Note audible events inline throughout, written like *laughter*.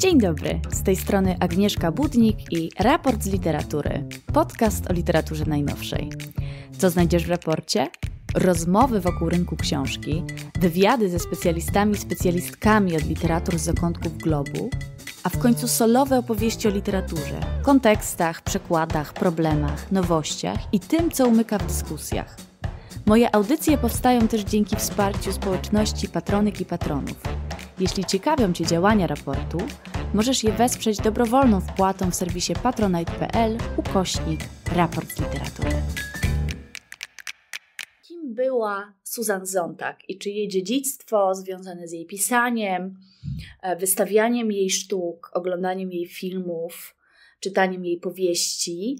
Dzień dobry, z tej strony Agnieszka Budnik i Raport z Literatury, podcast o literaturze najnowszej. Co znajdziesz w raporcie? Rozmowy wokół rynku książki, wywiady ze specjalistami i specjalistkami od literatur z zakątków globu, a w końcu solowe opowieści o literaturze, kontekstach, przekładach, problemach, nowościach i tym, co umyka w dyskusjach. Moje audycje powstają też dzięki wsparciu społeczności patronek i patronów. Jeśli ciekawią Cię działania raportu, możesz je wesprzeć dobrowolną wpłatą w serwisie patronite.pl ukośnik raport literatury. Kim była Susan Zontag i czy jej dziedzictwo związane z jej pisaniem, e, wystawianiem jej sztuk, oglądaniem jej filmów, czytaniem jej powieści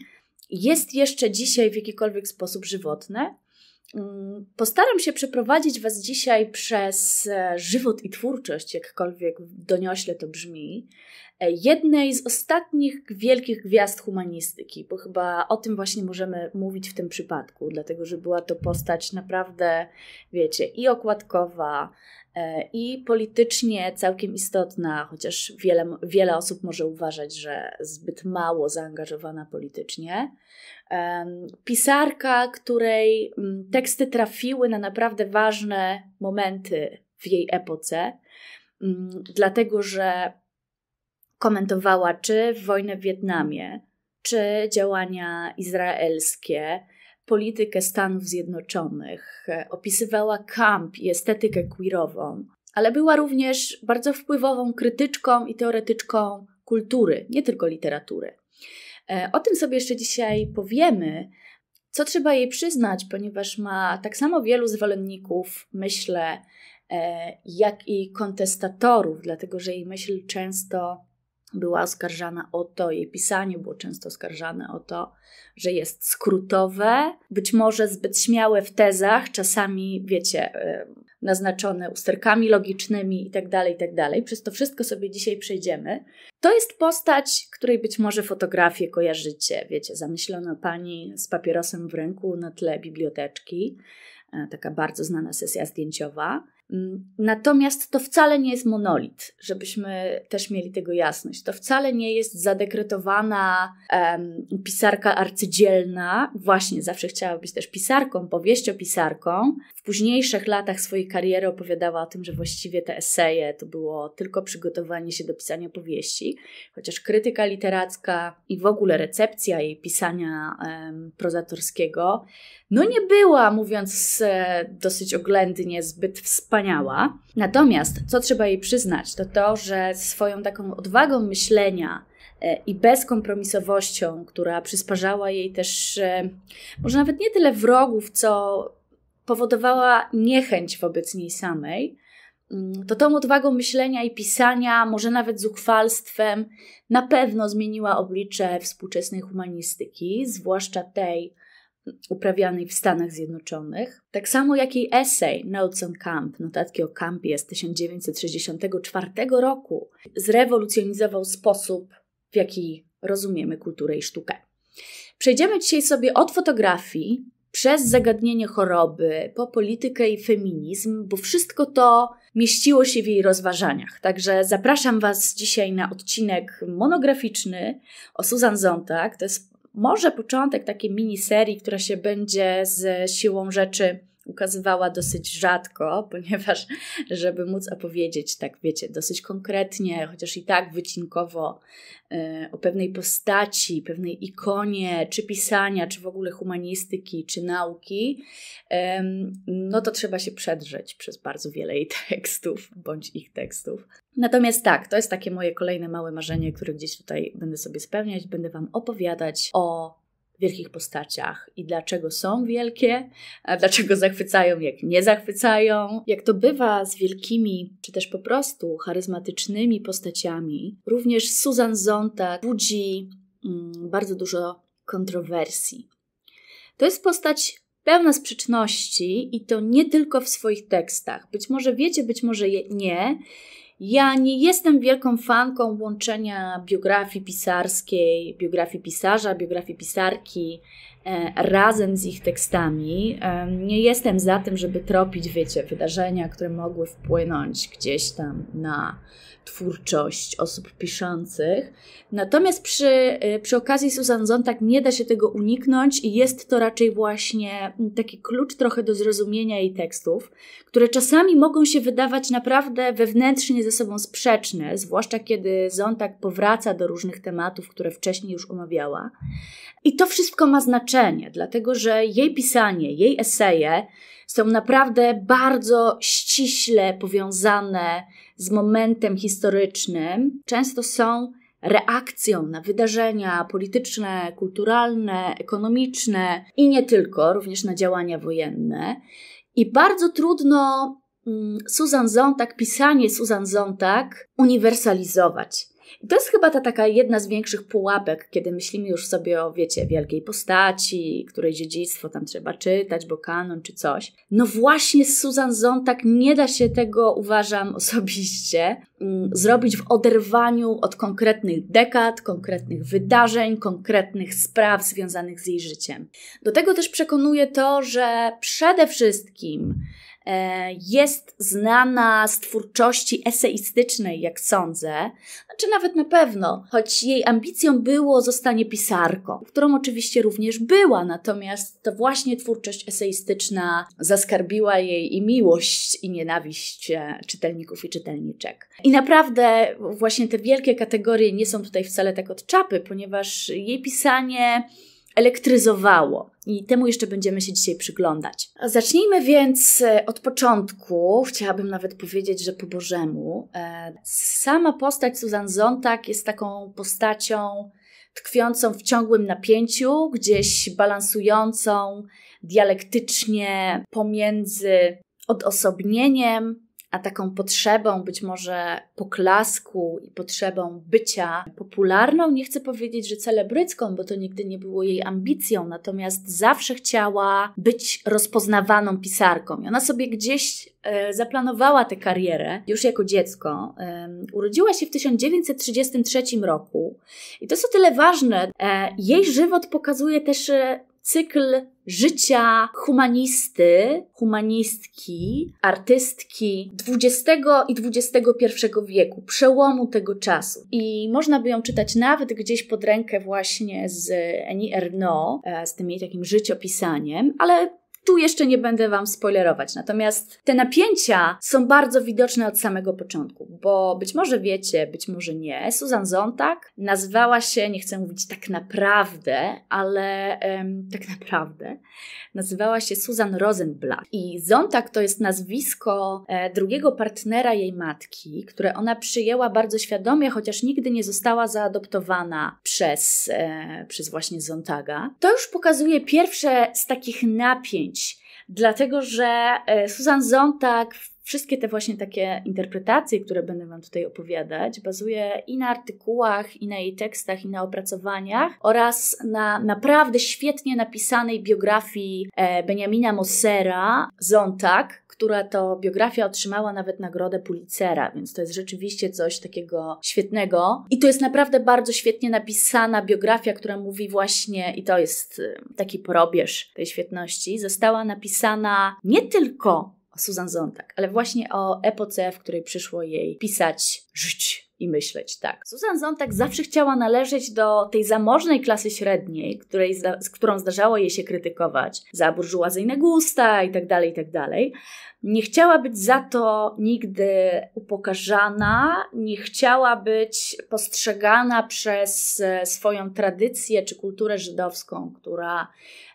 jest jeszcze dzisiaj w jakikolwiek sposób żywotne? Mm, postaram się przeprowadzić Was dzisiaj przez e, żywot i twórczość, jakkolwiek doniośle to brzmi, e, jednej z ostatnich wielkich gwiazd humanistyki, bo chyba o tym właśnie możemy mówić w tym przypadku, dlatego że była to postać naprawdę, wiecie, i okładkowa, e, i politycznie całkiem istotna, chociaż wiele, wiele osób może uważać, że zbyt mało zaangażowana politycznie pisarka, której mm, teksty trafiły na naprawdę ważne momenty w jej epoce, mm, dlatego że komentowała czy wojnę w Wietnamie, czy działania izraelskie, politykę Stanów Zjednoczonych, opisywała kamp i estetykę queerową, ale była również bardzo wpływową krytyczką i teoretyczką kultury, nie tylko literatury. E, o tym sobie jeszcze dzisiaj powiemy, co trzeba jej przyznać, ponieważ ma tak samo wielu zwolenników, myślę, e, jak i kontestatorów, dlatego że jej myśl często była oskarżana o to, jej pisanie było często oskarżane o to, że jest skrótowe, być może zbyt śmiałe w tezach, czasami, wiecie, e, naznaczone usterkami logicznymi itd., tak itd. Tak Przez to wszystko sobie dzisiaj przejdziemy. To jest postać, której być może fotografie kojarzycie, wiecie, zamyślona pani z papierosem w ręku na tle biblioteczki, e, taka bardzo znana sesja zdjęciowa. Natomiast to wcale nie jest monolit, żebyśmy też mieli tego jasność. To wcale nie jest zadekretowana pisarka arcydzielna. Właśnie zawsze chciała być też pisarką, powieściopisarką. W późniejszych latach swojej kariery opowiadała o tym, że właściwie te eseje to było tylko przygotowanie się do pisania powieści, chociaż krytyka literacka i w ogóle recepcja jej pisania em, prozatorskiego, no nie była, mówiąc e, dosyć oględnie, zbyt wspaniała wspaniała. Natomiast co trzeba jej przyznać, to to, że swoją taką odwagą myślenia e, i bezkompromisowością, która przysparzała jej też e, może nawet nie tyle wrogów, co powodowała niechęć wobec niej samej, mm, to tą odwagą myślenia i pisania, może nawet zuchwalstwem, na pewno zmieniła oblicze współczesnej humanistyki, zwłaszcza tej uprawianej w Stanach Zjednoczonych, tak samo jak jej essay Notes on Camp, notatki o kampie z 1964 roku, zrewolucjonizował sposób, w jaki rozumiemy kulturę i sztukę. Przejdziemy dzisiaj sobie od fotografii przez zagadnienie choroby, po politykę i feminizm, bo wszystko to mieściło się w jej rozważaniach. Także zapraszam Was dzisiaj na odcinek monograficzny o Susan Zontag. To jest może początek takiej miniserii, która się będzie z siłą rzeczy ukazywała dosyć rzadko, *laughs* ponieważ żeby móc opowiedzieć tak, wiecie, dosyć konkretnie, chociaż i tak wycinkowo e, o pewnej postaci, pewnej ikonie, czy pisania, czy w ogóle humanistyki, czy nauki, no to trzeba się przedrzeć przez bardzo wiele jej *laughs* tekstów, bądź ich tekstów. Natomiast tak, to jest takie moje kolejne małe marzenie, które gdzieś tutaj będę sobie spełniać. Będę Wam opowiadać o wielkich postaciach i dlaczego są wielkie, dlaczego zachwycają, jak nie zachwycają. Jak to bywa z wielkimi, czy też po prostu charyzmatycznymi postaciami, również Susan Zontag budzi mm, bardzo dużo kontrowersji. To jest postać pełna sprzeczności i to nie tylko w swoich tekstach. Być może wiecie, być może nie. Ja nie jestem wielką fanką łączenia biografii pisarskiej, biografii pisarza, biografii pisarki e, razem z ich tekstami. E, nie jestem za tym, żeby tropić, wiecie, wydarzenia, które mogły wpłynąć gdzieś tam na twórczość osób piszących. Natomiast przy, y, przy okazji Susan Zontag nie da się tego uniknąć i jest to raczej właśnie mm, taki klucz trochę do zrozumienia jej tekstów, które czasami mogą się wydawać naprawdę wewnętrznie ze sobą sprzeczne, zwłaszcza kiedy Zontag powraca do różnych tematów, które wcześniej już omawiała. I to wszystko ma znaczenie, dlatego że jej pisanie, jej eseje są naprawdę bardzo ściśle ściśle powiązane z momentem historycznym, często są reakcją na wydarzenia polityczne, kulturalne, ekonomiczne i nie tylko, również na działania wojenne. I bardzo trudno mm, Susan Zontag, pisanie Susan Zontag uniwersalizować. I to jest chyba ta taka jedna z większych pułapek, kiedy myślimy już sobie o, wiecie, wielkiej postaci, której dziedzictwo tam trzeba czytać, bo kanon czy coś. No właśnie z Susan Zontag nie da się tego, uważam osobiście, mm, zrobić w oderwaniu od konkretnych dekad, konkretnych wydarzeń, konkretnych spraw związanych z jej życiem. Do tego też przekonuje to, że przede wszystkim E, jest znana z twórczości eseistycznej, jak sądzę, znaczy nawet na pewno, choć jej ambicją było zostanie pisarką, którą oczywiście również była, natomiast to właśnie twórczość eseistyczna zaskarbiła jej i miłość, i nienawiść e, czytelników i czytelniczek. I naprawdę właśnie te wielkie kategorie nie są tutaj wcale tak od czapy, ponieważ jej pisanie elektryzowało. I temu jeszcze będziemy się dzisiaj przyglądać. Zacznijmy więc e, od początku. Chciałabym nawet powiedzieć, że po Bożemu. E, sama postać Susan Zontag jest taką postacią tkwiącą w ciągłym napięciu, gdzieś balansującą dialektycznie pomiędzy odosobnieniem, a taką potrzebą być może poklasku i potrzebą bycia popularną, nie chcę powiedzieć, że celebrycką, bo to nigdy nie było jej ambicją, natomiast zawsze chciała być rozpoznawaną pisarką. I ona sobie gdzieś e, zaplanowała tę karierę już jako dziecko. E, urodziła się w 1933 roku i to jest o tyle ważne. E, jej żywot pokazuje też e, cykl życia humanisty, humanistki, artystki XX i XXI wieku, przełomu tego czasu. I można by ją czytać nawet gdzieś pod rękę właśnie z Annie Ernaux, e, z tym jej takim życiopisaniem, ale tu jeszcze nie będę Wam spoilerować, natomiast te napięcia są bardzo widoczne od samego początku, bo być może wiecie, być może nie, Susan Zontag nazywała się, nie chcę mówić tak naprawdę, ale em, tak naprawdę, nazywała się Susan Rosenblatt. I Zontag to jest nazwisko e, drugiego partnera jej matki, które ona przyjęła bardzo świadomie, chociaż nigdy nie została zaadoptowana przez, e, przez właśnie Zontaga. To już pokazuje pierwsze z takich napięć, dlatego że e, Susan Zontag w Wszystkie te właśnie takie interpretacje, które będę Wam tutaj opowiadać, bazuje i na artykułach, i na jej tekstach, i na opracowaniach oraz na naprawdę świetnie napisanej biografii e, Benjamina Mossera, Zontag, która to biografia otrzymała nawet nagrodę Pulitzera, więc to jest rzeczywiście coś takiego świetnego. I to jest naprawdę bardzo świetnie napisana biografia, która mówi właśnie, i to jest e, taki probierz tej świetności, została napisana nie tylko o Susan Sontag, ale właśnie o epoce, w której przyszło jej pisać, żyć i myśleć, tak. Susan Zontag zawsze chciała należeć do tej zamożnej klasy średniej, której, z którą zdarzało jej się krytykować za burżuazyjne gusta i tak dalej, i tak dalej. Nie chciała być za to nigdy upokarzana, nie chciała być postrzegana przez e, swoją tradycję czy kulturę żydowską, która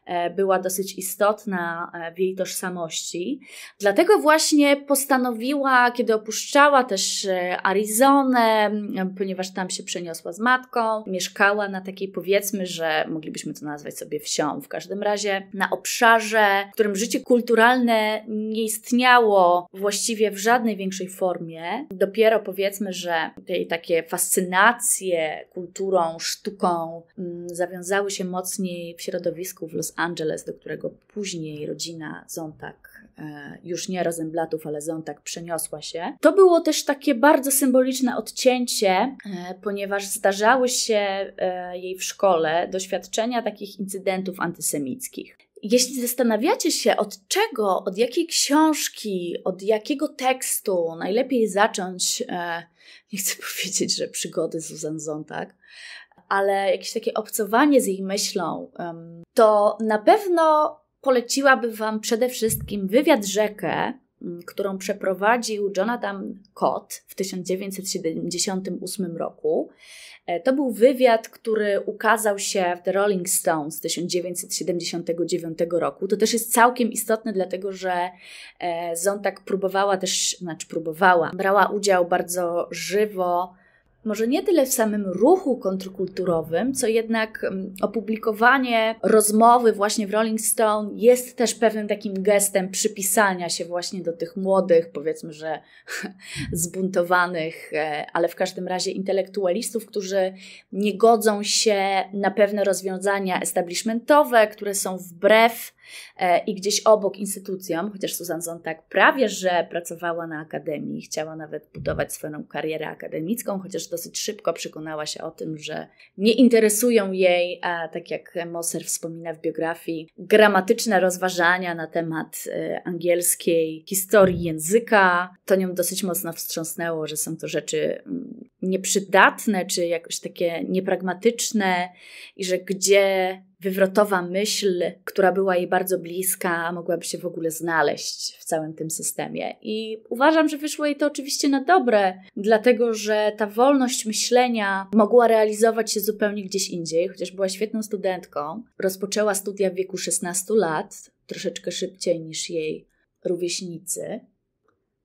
e, była dosyć istotna e, w jej tożsamości. Dlatego właśnie postanowiła, kiedy opuszczała też Arizonę, ponieważ tam się przeniosła z matką, mieszkała na takiej powiedzmy, że moglibyśmy to nazwać sobie wsią, w każdym razie na obszarze, w którym życie kulturalne nie istnieje istniało właściwie w żadnej większej formie. Dopiero powiedzmy, że tej takie fascynacje kulturą, sztuką mm, zawiązały się mocniej w środowisku w Los Angeles, do którego później rodzina Zontak, e, już nie Rozemblatów, ale Zontak przeniosła się. To było też takie bardzo symboliczne odcięcie, e, ponieważ zdarzały się e, jej w szkole doświadczenia takich incydentów antysemickich. Jeśli zastanawiacie się, od czego, od jakiej książki, od jakiego tekstu najlepiej zacząć, e, *laughs* nie chcę powiedzieć, że przygody Susan Zontag, ale jakieś takie obcowanie z jej myślą, um, to na pewno poleciłaby Wam przede wszystkim wywiad rzekę, którą przeprowadził Jonathan Cott w 1978 roku. E, to był wywiad, który ukazał się w The Rolling Stone z 1979 roku. To też jest całkiem istotne, dlatego że e, Zontak próbowała też, znaczy próbowała, brała udział bardzo żywo może nie tyle w samym ruchu kontrkulturowym, co jednak mm, opublikowanie rozmowy właśnie w Rolling Stone jest też pewnym takim gestem przypisania się właśnie do tych młodych, powiedzmy, że *laughs* zbuntowanych, e, ale w każdym razie intelektualistów, którzy nie godzą się na pewne rozwiązania establishmentowe, które są wbrew E, i gdzieś obok instytucjom, chociaż Susan Sontag prawie, że pracowała na akademii, chciała nawet budować swoją karierę akademicką, chociaż dosyć szybko przekonała się o tym, że nie interesują jej, a tak jak Moser wspomina w biografii, gramatyczne rozważania na temat e, angielskiej historii języka. To nią dosyć mocno wstrząsnęło, że są to rzeczy mm, nieprzydatne, czy jakoś takie niepragmatyczne i że gdzie wywrotowa myśl, która była jej bardzo bliska, mogłaby się w ogóle znaleźć w całym tym systemie. I uważam, że wyszło jej to oczywiście na dobre, dlatego że ta wolność myślenia mogła realizować się zupełnie gdzieś indziej, chociaż była świetną studentką. Rozpoczęła studia w wieku 16 lat, troszeczkę szybciej niż jej rówieśnicy.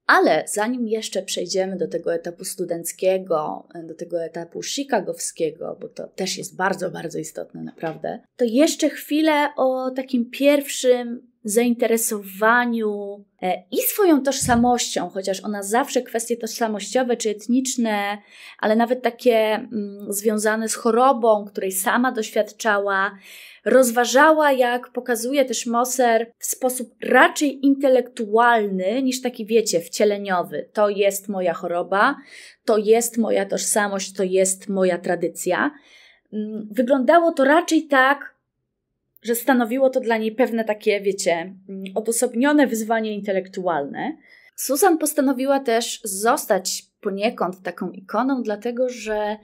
Ale zanim jeszcze przejdziemy do tego etapu studenckiego, do tego etapu chicagowskiego, bo to też jest bardzo, bardzo istotne, naprawdę, to jeszcze chwilę o takim pierwszym zainteresowaniu e, i swoją tożsamością, chociaż ona zawsze kwestie tożsamościowe czy etniczne, ale nawet takie mm, związane z chorobą, której sama doświadczała, rozważała, jak pokazuje też Moser, w sposób raczej intelektualny niż taki, wiecie, wcieleniowy. To jest moja choroba, to jest moja tożsamość, to jest moja tradycja. Mm, wyglądało to raczej tak, że stanowiło to dla niej pewne takie, wiecie, mm, odosobnione wyzwanie intelektualne. Susan postanowiła też zostać poniekąd taką ikoną, dlatego że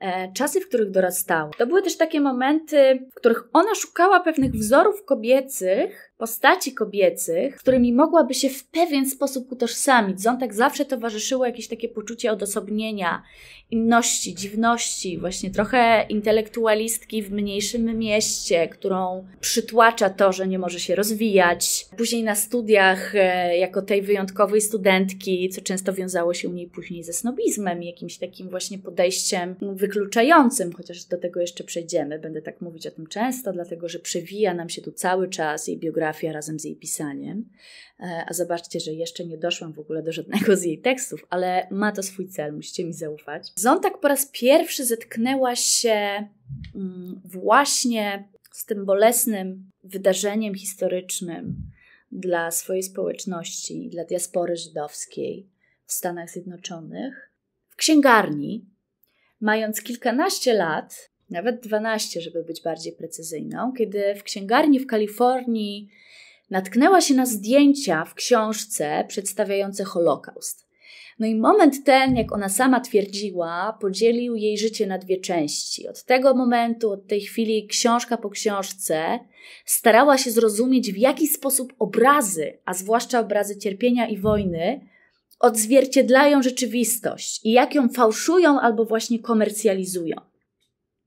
e, czasy, w których dorastała, to były też takie momenty, w których ona szukała pewnych wzorów kobiecych, postaci kobiecych, którymi mogłaby się w pewien sposób utożsamić. Zątek zawsze towarzyszyło jakieś takie poczucie odosobnienia, inności, dziwności, właśnie trochę intelektualistki w mniejszym mieście, którą przytłacza to, że nie może się rozwijać. Później na studiach, e, jako tej wyjątkowej studentki, co często wiązało się u niej później ze snobizmem, jakimś takim właśnie podejściem wykluczającym, chociaż do tego jeszcze przejdziemy. Będę tak mówić o tym często, dlatego że przewija nam się tu cały czas jej biografia razem z jej pisaniem. E, a zobaczcie, że jeszcze nie doszłam w ogóle do żadnego z jej tekstów, ale ma to swój cel, musicie mi zaufać. Zontak po raz pierwszy zetknęła się mm, właśnie z tym bolesnym wydarzeniem historycznym dla swojej społeczności, dla diaspory żydowskiej w Stanach Zjednoczonych, w księgarni, mając kilkanaście lat, nawet 12, żeby być bardziej precyzyjną, kiedy w księgarni w Kalifornii natknęła się na zdjęcia w książce przedstawiające Holokaust. No i moment ten, jak ona sama twierdziła, podzielił jej życie na dwie części. Od tego momentu, od tej chwili, książka po książce, starała się zrozumieć, w jaki sposób obrazy, a zwłaszcza obrazy cierpienia i wojny, odzwierciedlają rzeczywistość i jak ją fałszują albo właśnie komercjalizują.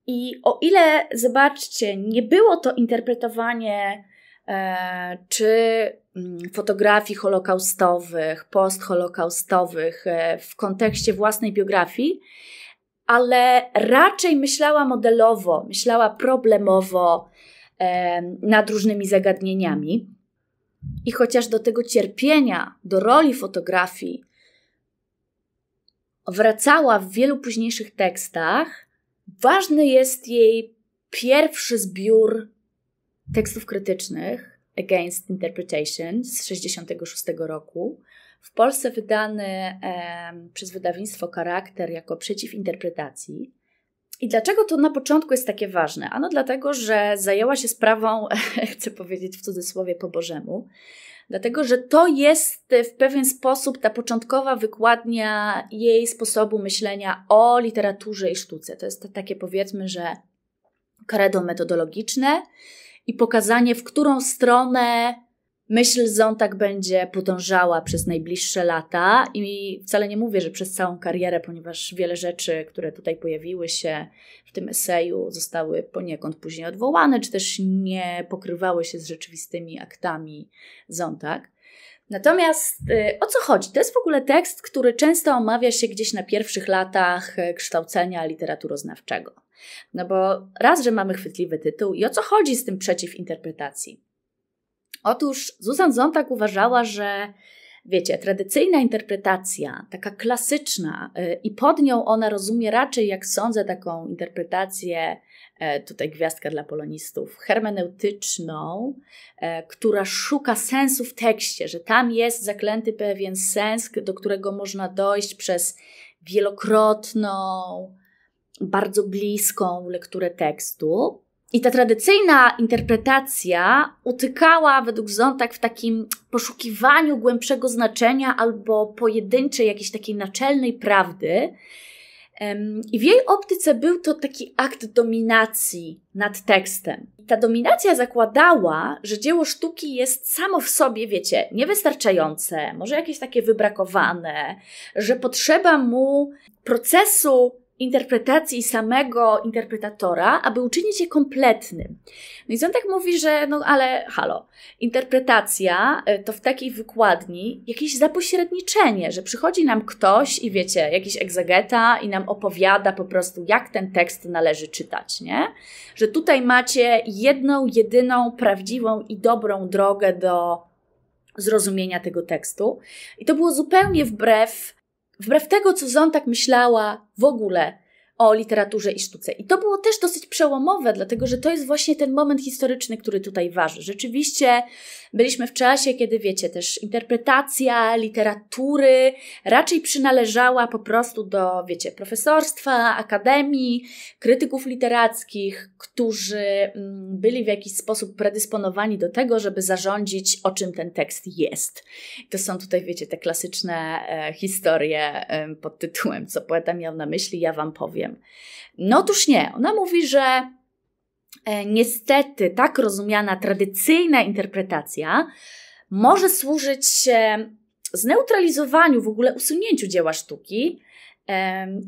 I o ile, zobaczcie, nie było to interpretowanie e, czy mm, fotografii holokaustowych, postholokaustowych e, w kontekście własnej biografii, ale raczej myślała modelowo, myślała problemowo e, nad różnymi zagadnieniami. I chociaż do tego cierpienia, do roli fotografii wracała w wielu późniejszych tekstach, Ważny jest jej pierwszy zbiór tekstów krytycznych Against Interpretation z 1966 roku. W Polsce wydany e, przez wydawnictwo Charakter jako przeciw interpretacji. I dlaczego to na początku jest takie ważne? Ano dlatego, że zajęła się sprawą, *laughs* chcę powiedzieć w cudzysłowie po Bożemu, dlatego że to jest e, w pewien sposób ta początkowa wykładnia jej sposobu myślenia o literaturze i sztuce. To jest takie powiedzmy, że kredo metodologiczne i pokazanie, w którą stronę myśl Zontak będzie podążała przez najbliższe lata i wcale nie mówię, że przez całą karierę, ponieważ wiele rzeczy, które tutaj pojawiły się w tym eseju, zostały poniekąd później odwołane, czy też nie pokrywały się z rzeczywistymi aktami Zontak. Natomiast y, o co chodzi? To jest w ogóle tekst, który często omawia się gdzieś na pierwszych latach y, kształcenia literaturoznawczego. No bo raz, że mamy chwytliwy tytuł i o co chodzi z tym przeciwinterpretacji? Otóż Susan Zontag uważała, że wiecie, tradycyjna interpretacja, taka klasyczna, y, i pod nią ona rozumie raczej, jak sądzę, taką interpretację, e, tutaj gwiazdka dla polonistów, hermeneutyczną, e, która szuka sensu w tekście, że tam jest zaklęty pewien sens, do którego można dojść przez wielokrotną, bardzo bliską lekturę tekstu. I ta tradycyjna interpretacja utykała według Zontak w takim poszukiwaniu głębszego znaczenia albo pojedynczej jakiejś takiej naczelnej prawdy. I w jej optyce był to taki akt dominacji nad tekstem. Ta dominacja zakładała, że dzieło sztuki jest samo w sobie, wiecie, niewystarczające, może jakieś takie wybrakowane, że potrzeba mu procesu interpretacji samego interpretatora, aby uczynić je kompletnym. No i tak mówi, że no ale halo, interpretacja e, to w takiej wykładni jakieś zapośredniczenie, że przychodzi nam ktoś i wiecie, jakiś egzegeta i nam opowiada po prostu, jak ten tekst należy czytać, nie? Że tutaj macie jedną, jedyną, prawdziwą i dobrą drogę do zrozumienia tego tekstu. I to było zupełnie wbrew Wbrew tego, co tak myślała w ogóle o literaturze i sztuce. I to było też dosyć przełomowe, dlatego że to jest właśnie ten moment historyczny, który tutaj waży. Rzeczywiście byliśmy w czasie, kiedy wiecie, też interpretacja literatury raczej przynależała po prostu do, wiecie, profesorstwa, akademii, krytyków literackich, którzy mm, byli w jakiś sposób predysponowani do tego, żeby zarządzić, o czym ten tekst jest. To są tutaj, wiecie, te klasyczne e, historie e, pod tytułem Co poeta miał na myśli, ja wam powiem tym. No otóż nie, ona mówi, że e, niestety tak rozumiana tradycyjna interpretacja może służyć zneutralizowaniu, w ogóle usunięciu dzieła sztuki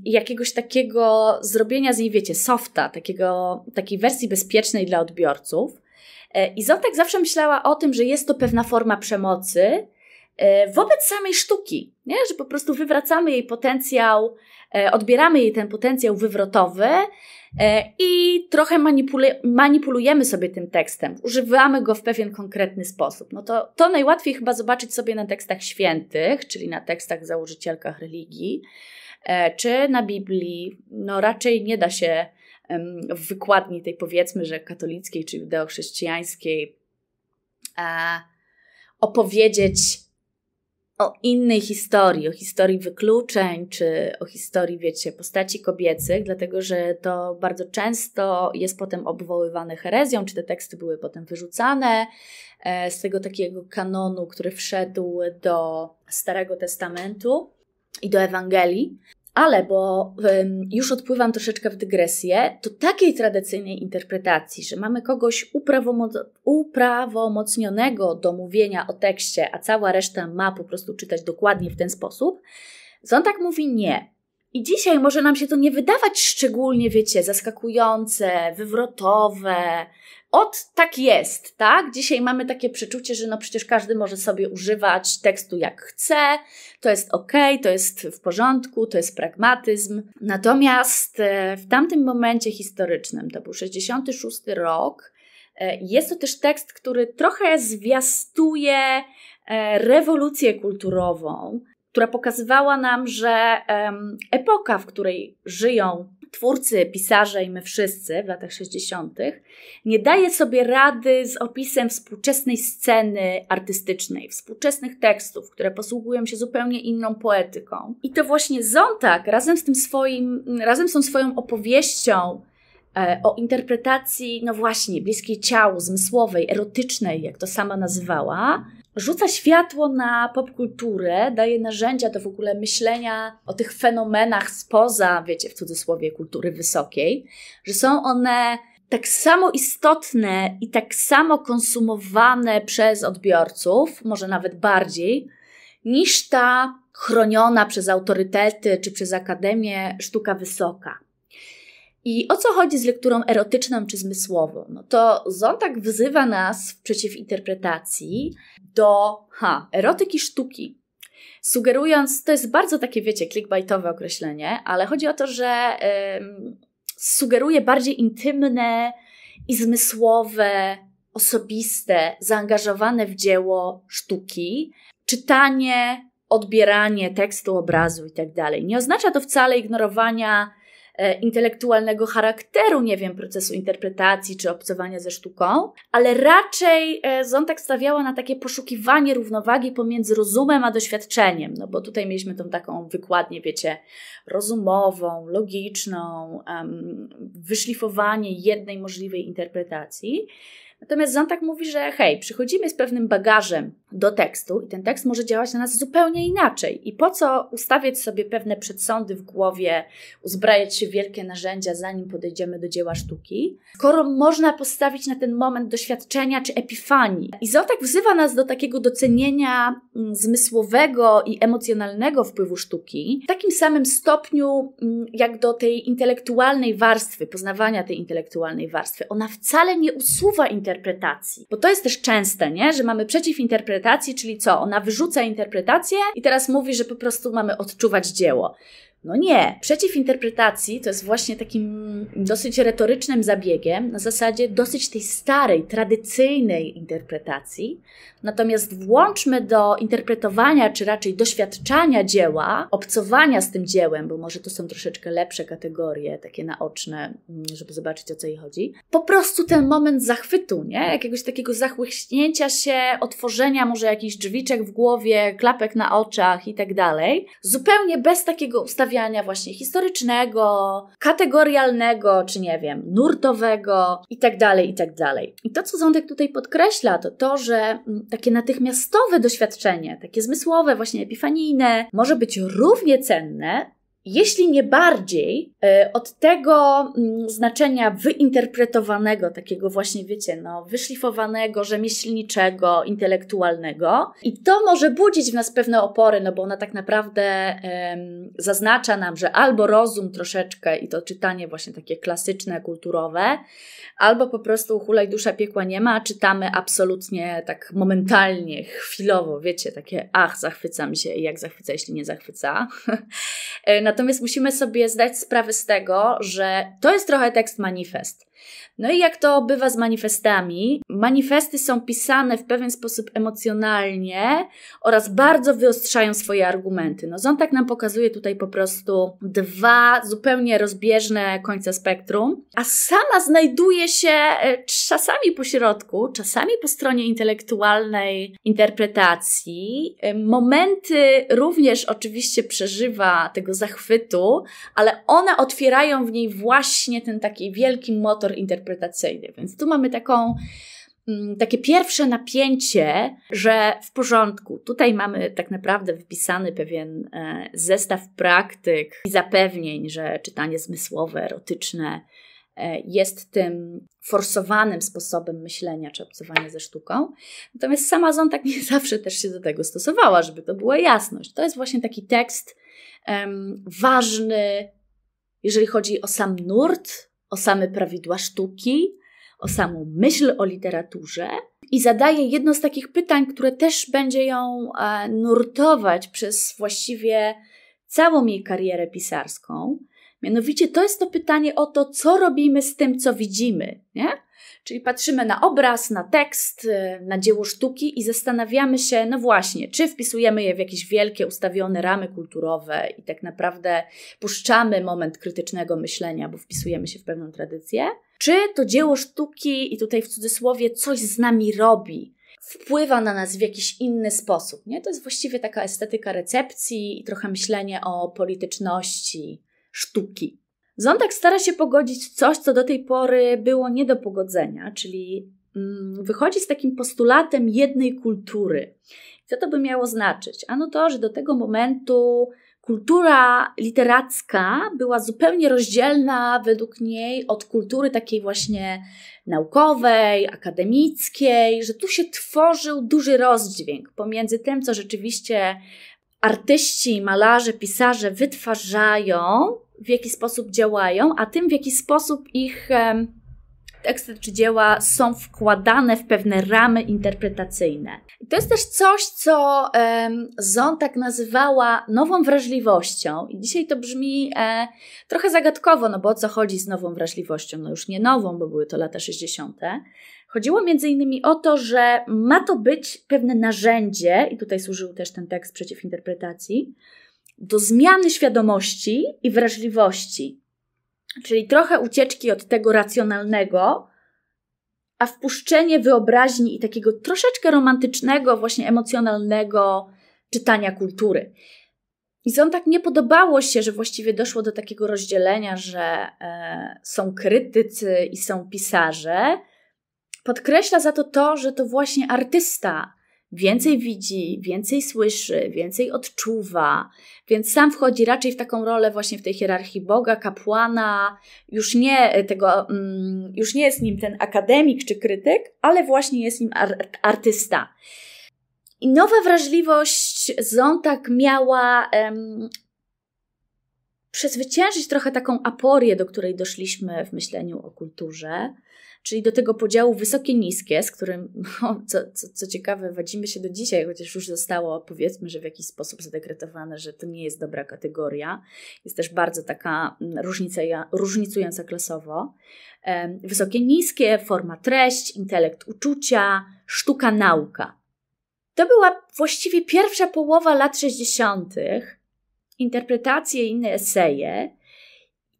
i jakiegoś takiego zrobienia z niej, wiecie, softa, takiego, takiej wersji bezpiecznej dla odbiorców. E, I Zotek zawsze myślała o tym, że jest to pewna forma przemocy e, wobec samej sztuki, nie? że po prostu wywracamy jej potencjał E, odbieramy jej ten potencjał wywrotowy e, i trochę manipulujemy sobie tym tekstem, używamy go w pewien konkretny sposób. No to, to najłatwiej chyba zobaczyć sobie na tekstach świętych, czyli na tekstach założycielkach religii, e, czy na Biblii. No raczej nie da się w wykładni tej powiedzmy, że katolickiej czy judeochrześcijańskiej opowiedzieć o innej historii, o historii wykluczeń, czy o historii, wiecie, postaci kobiecych, dlatego że to bardzo często jest potem obwoływane herezją, czy te teksty były potem wyrzucane e, z tego takiego kanonu, który wszedł do Starego Testamentu i do Ewangelii. Ale, bo już odpływam troszeczkę w dygresję, to takiej tradycyjnej interpretacji, że mamy kogoś uprawomo- uprawomocnionego do mówienia o tekście, a cała reszta ma po prostu czytać dokładnie w ten sposób, sąd tak mówi nie. I dzisiaj może nam się to nie wydawać szczególnie, wiecie, zaskakujące, wywrotowe, od tak jest, tak? Dzisiaj mamy takie przeczucie, że no przecież każdy może sobie używać tekstu jak chce, to jest ok, to jest w porządku, to jest pragmatyzm. Natomiast e, w tamtym momencie historycznym, to był 66 rok, e, jest to też tekst, który trochę zwiastuje e, rewolucję kulturową, która pokazywała nam, że epoka, w której żyją twórcy, pisarze i my wszyscy w latach 60., nie daje sobie rady z opisem współczesnej sceny artystycznej, współczesnych tekstów, które posługują się zupełnie inną poetyką. I to właśnie Zontak razem z tym swoim, razem z tą swoją opowieścią, E, o interpretacji, no właśnie, bliskiej ciału, zmysłowej, erotycznej, jak to sama nazywała, rzuca światło na popkulturę, daje narzędzia do w ogóle myślenia o tych fenomenach spoza, wiecie, w cudzysłowie, kultury wysokiej, że są one tak samo istotne i tak samo konsumowane przez odbiorców, może nawet bardziej, niż ta chroniona przez autorytety czy przez akademię sztuka wysoka. I o co chodzi z lekturą erotyczną czy zmysłową? No to Zontak wzywa nas w przeciwinterpretacji do ha, erotyki sztuki. Sugerując, to jest bardzo takie, wiecie, clickbaitowe określenie, ale chodzi o to, że sugeruje bardziej intymne i zmysłowe, osobiste, zaangażowane w dzieło sztuki, czytanie, odbieranie tekstu, obrazu itd. Tak Nie oznacza to wcale ignorowania E, intelektualnego charakteru, nie wiem, procesu interpretacji czy obcowania ze sztuką, ale raczej e, Zontek stawiała na takie poszukiwanie równowagi pomiędzy rozumem a doświadczeniem, no bo tutaj mieliśmy tą taką wykładnię, wiecie, rozumową, logiczną, um, wyszlifowanie jednej możliwej interpretacji. Natomiast Zontak mówi, że hej, przychodzimy z pewnym bagażem do tekstu i ten tekst może działać na nas zupełnie inaczej. I po co ustawiać sobie pewne przedsądy w głowie, uzbrajać się w wielkie narzędzia, zanim podejdziemy do dzieła sztuki, skoro można postawić na ten moment doświadczenia czy epifanii. I Zontak wzywa nas do takiego docenienia mm, zmysłowego i emocjonalnego wpływu sztuki w takim samym stopniu, mm, jak do tej intelektualnej warstwy, poznawania tej intelektualnej warstwy. Ona wcale nie usuwa intelektualności, interpretacji. Bo to jest też częste, nie? Że mamy przeciw interpretacji, czyli co? Ona wyrzuca interpretację i teraz mówi, że po prostu mamy odczuwać dzieło. No nie. Przeciw interpretacji to jest właśnie takim dosyć retorycznym zabiegiem, na zasadzie dosyć tej starej, tradycyjnej interpretacji. Natomiast włączmy do interpretowania, czy raczej doświadczania dzieła, obcowania z tym dziełem, bo może to są troszeczkę lepsze kategorie, takie naoczne, mm, żeby zobaczyć o co jej chodzi. Po prostu ten moment zachwytu, nie? Jakiegoś takiego zachłyśnięcia się, otworzenia może jakichś drzwiczek w głowie, klapek na oczach i tak dalej. Zupełnie bez takiego ustawienia stawiania właśnie historycznego, kategorialnego, czy nie wiem, nurtowego itd., tak itd. Tak I to, co Ządek tutaj podkreśla, to to, że mm, takie natychmiastowe doświadczenie, takie zmysłowe, właśnie epifanijne, może być równie cenne jeśli nie bardziej, e, od tego mm, znaczenia wyinterpretowanego, takiego właśnie, wiecie, no, wyszlifowanego, rzemieślniczego, intelektualnego. I to może budzić w nas pewne opory, no bo ona tak naprawdę um, zaznacza nam, że albo rozum troszeczkę i to czytanie właśnie takie klasyczne, kulturowe, albo po prostu hulaj dusza piekła nie ma, czytamy absolutnie tak momentalnie, chwilowo, wiecie, takie ach, zachwyca mi się i jak zachwyca, jeśli nie zachwyca. *laughs* E, Natomiast musimy sobie zdać sprawę z tego, że to jest trochę tekst manifest. No i jak to bywa z manifestami, manifesty są pisane w pewien sposób emocjonalnie oraz bardzo wyostrzają swoje argumenty. No Zontak nam pokazuje tutaj po prostu dwa zupełnie rozbieżne końce spektrum, a sama znajduje się e, czasami po środku, czasami po stronie intelektualnej interpretacji. E, momenty również oczywiście przeżywa tego zachwytu, ale one otwierają w niej właśnie ten taki wielki motor interpretacji interpretacyjny. Więc tu mamy taką mm, takie pierwsze napięcie, że w porządku, tutaj mamy tak naprawdę wypisany pewien e, zestaw praktyk i zapewnień, że czytanie zmysłowe, erotyczne e, jest tym forsowanym sposobem myślenia czy obcowania ze sztuką. Natomiast sama Zon tak nie *laughs* zawsze też się do tego stosowała, żeby to była jasność. To jest właśnie taki tekst um, ważny, jeżeli chodzi o sam nurt o same prawidła sztuki, o samą myśl o literaturze i zadaje jedno z takich pytań, które też będzie ją e, nurtować przez właściwie całą jej karierę pisarską, Mianowicie to jest to pytanie o to, co robimy z tym, co widzimy, nie? Czyli patrzymy na obraz, na tekst, y, na dzieło sztuki i zastanawiamy się, no właśnie, czy wpisujemy je w jakieś wielkie, ustawione ramy kulturowe i tak naprawdę puszczamy moment krytycznego myślenia, bo wpisujemy się w pewną tradycję, czy to dzieło sztuki, i tutaj w cudzysłowie, coś z nami robi, wpływa na nas w jakiś inny sposób. Nie? To jest właściwie taka estetyka recepcji i trochę myślenie o polityczności, sztuki. stara się pogodzić coś, co do tej pory było nie do pogodzenia, czyli mm, wychodzi z takim postulatem jednej kultury. Co to by miało znaczyć? Ano to, że do tego momentu kultura literacka była zupełnie rozdzielna według niej od kultury takiej właśnie naukowej, akademickiej, że tu się tworzył duży rozdźwięk pomiędzy tym, co rzeczywiście artyści, malarze, pisarze wytwarzają, w jaki sposób działają, a tym, w jaki sposób ich teksty czy dzieła są wkładane w pewne ramy interpretacyjne. I to jest też coś, co um, Zon tak nazywała nową wrażliwością. I dzisiaj to brzmi e, trochę zagadkowo, no bo o co chodzi z nową wrażliwością? No już nie nową, bo były to lata 60. Chodziło między innymi o to, że ma to być pewne narzędzie, i tutaj służył też ten tekst przeciw interpretacji, do zmiany świadomości i wrażliwości, czyli trochę ucieczki od tego racjonalnego, a wpuszczenie wyobraźni i takiego troszeczkę romantycznego, właśnie emocjonalnego czytania kultury. I Izon tak nie podobało się, że właściwie doszło do takiego rozdzielenia, że e, są krytycy i są pisarze. Podkreśla za to to, że to właśnie artysta więcej widzi, więcej słyszy, więcej odczuwa, więc sam wchodzi raczej w taką rolę właśnie w tej hierarchii Boga, kapłana, już nie e, tego, mm, już nie jest nim ten akademik czy krytyk, ale właśnie jest nim artysta. I nowa wrażliwość Zontak miała um, przezwyciężyć trochę taką aporię, do której doszliśmy w myśleniu o kulturze, czyli do tego podziału wysokie-niskie, z którym, *laughs* co, co, co ciekawe, wadzimy się do dzisiaj, chociaż już zostało powiedzmy, że w jakiś sposób zadekretowane, że to nie jest dobra kategoria. Jest też bardzo taka mm, różnica różnicująca klasowo. Wysokie-niskie, forma treść, intelekt uczucia, sztuka nauka. To była właściwie pierwsza połowa lat 60. Interpretacje i inne eseje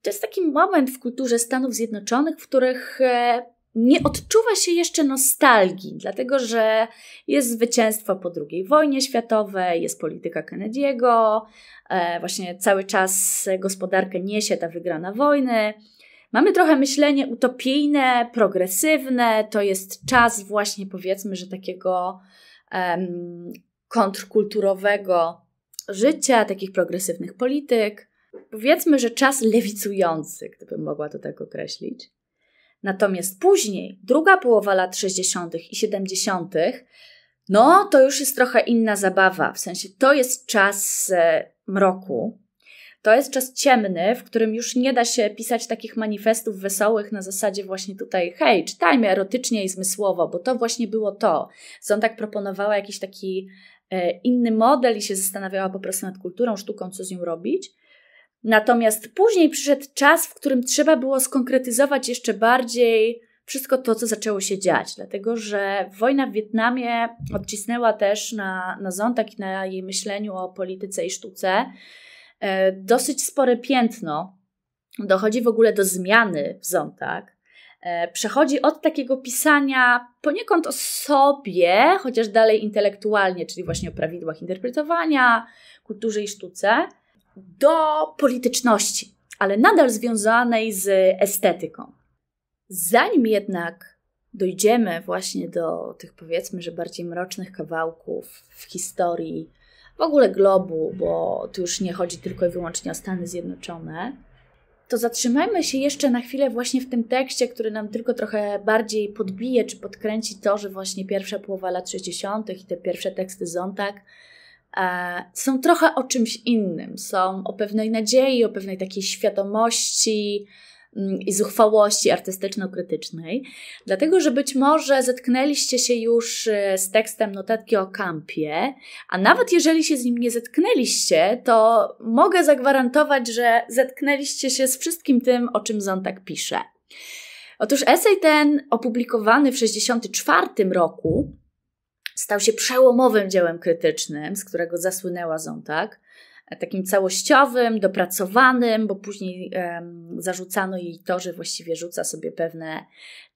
to jest taki moment w kulturze Stanów Zjednoczonych, w których e, nie odczuwa się jeszcze nostalgii, dlatego że jest zwycięstwo po II wojnie światowej, jest polityka Kennedy'ego, e, właśnie cały czas gospodarkę niesie ta wygrana wojny. Mamy trochę myślenie utopijne, progresywne, to jest czas właśnie powiedzmy, że takiego um, kontrkulturowego życia, takich progresywnych polityk powiedzmy, że czas lewicujący, gdybym mogła to tak określić. Natomiast później, druga połowa lat 60. i 70., no to już jest trochę inna zabawa. W sensie to jest czas e, mroku, to jest czas ciemny, w którym już nie da się pisać takich manifestów wesołych na zasadzie właśnie tutaj, hej, czytajmy erotycznie i zmysłowo, bo to właśnie było to. tak proponowała jakiś taki e, inny model i się zastanawiała po prostu nad kulturą, sztuką, co z nią robić. Natomiast później przyszedł czas, w którym trzeba było skonkretyzować jeszcze bardziej wszystko to, co zaczęło się dziać, dlatego że wojna w Wietnamie odcisnęła też na, na Zontak i na jej myśleniu o polityce i sztuce e, dosyć spore piętno. Dochodzi w ogóle do zmiany w Zontak. E, przechodzi od takiego pisania poniekąd o sobie, chociaż dalej intelektualnie, czyli właśnie o prawidłach interpretowania, kulturze i sztuce, do polityczności, ale nadal związanej z estetyką. Zanim jednak dojdziemy właśnie do tych powiedzmy, że bardziej mrocznych kawałków w historii w ogóle globu, bo tu już nie chodzi tylko i wyłącznie o Stany Zjednoczone, to zatrzymajmy się jeszcze na chwilę właśnie w tym tekście, który nam tylko trochę bardziej podbije czy podkręci to, że właśnie pierwsza połowa lat 60. i te pierwsze teksty Zontak E, są trochę o czymś innym. Są o pewnej nadziei, o pewnej takiej świadomości mm, i zuchwałości artystyczno-krytycznej, dlatego że być może zetknęliście się już e, z tekstem notatki o kampie, a nawet jeżeli się z nim nie zetknęliście, to mogę zagwarantować, że zetknęliście się z wszystkim tym, o czym zontak tak pisze. Otóż esej ten, opublikowany w 1964 roku, stał się przełomowym dziełem krytycznym, z którego zasłynęła Zontag, e, takim całościowym, dopracowanym, bo później um, zarzucano jej to, że właściwie rzuca sobie pewne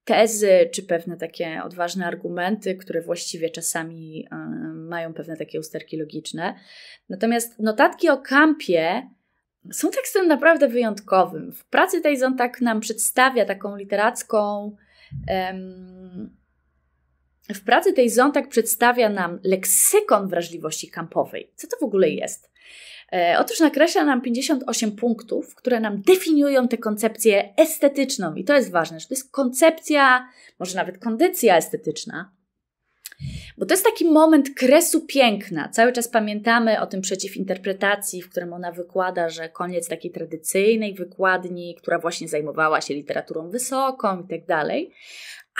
tezy czy pewne takie odważne argumenty, które właściwie czasami um, mają pewne takie usterki logiczne. Natomiast notatki o Kampie są tekstem naprawdę wyjątkowym. W pracy tej Zontag nam przedstawia taką literacką um, w pracy tej Zontak przedstawia nam leksykon wrażliwości kampowej. Co to w ogóle jest? E, otóż nakreśla nam 58 punktów, które nam definiują tę koncepcję estetyczną. I to jest ważne, że to jest koncepcja, może nawet kondycja estetyczna. Bo to jest taki moment kresu piękna. Cały czas pamiętamy o tym przeciwinterpretacji, w którym ona wykłada, że koniec takiej tradycyjnej wykładni, która właśnie zajmowała się literaturą wysoką i tak dalej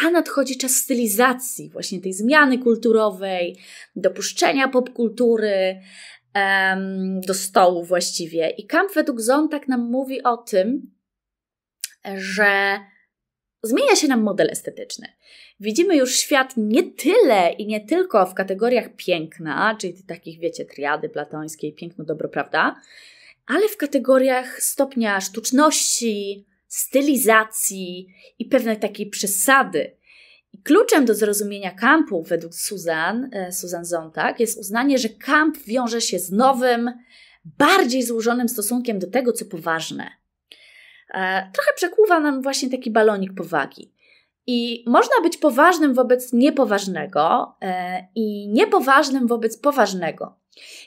a nadchodzi czas stylizacji, właśnie tej zmiany kulturowej, dopuszczenia popkultury um, do stołu właściwie. I Kamp według tak nam mówi o tym, że zmienia się nam model estetyczny. Widzimy już świat nie tyle i nie tylko w kategoriach piękna, czyli takich, wiecie, triady platońskiej, piękno, dobro, prawda, ale w kategoriach stopnia sztuczności, stylizacji i pewnej takiej przesady. I kluczem do zrozumienia kampu według Susan, e, Susan Zontak jest uznanie, że kamp wiąże się z nowym, bardziej złożonym stosunkiem do tego, co poważne. E, trochę przekłuwa nam właśnie taki balonik powagi. I można być poważnym wobec niepoważnego e, i niepoważnym wobec poważnego.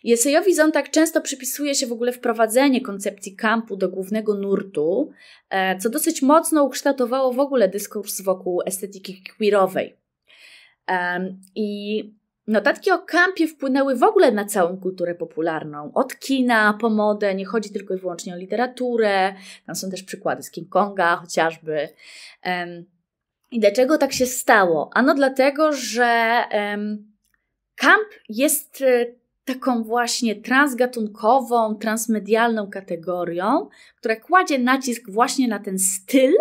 Jesejowi Zontak często przypisuje się w ogóle wprowadzenie koncepcji kampu do głównego nurtu, e, co dosyć mocno ukształtowało w ogóle dyskurs wokół estetyki queerowej. I notatki o kampie wpłynęły w ogóle na całą kulturę popularną. Od kina po modę, nie chodzi tylko i wyłącznie o literaturę. Tam są też przykłady z King Konga chociażby. I dlaczego tak się stało? Ano dlatego, że kamp jest y, taką właśnie transgatunkową, transmedialną kategorią, która kładzie nacisk właśnie na ten styl,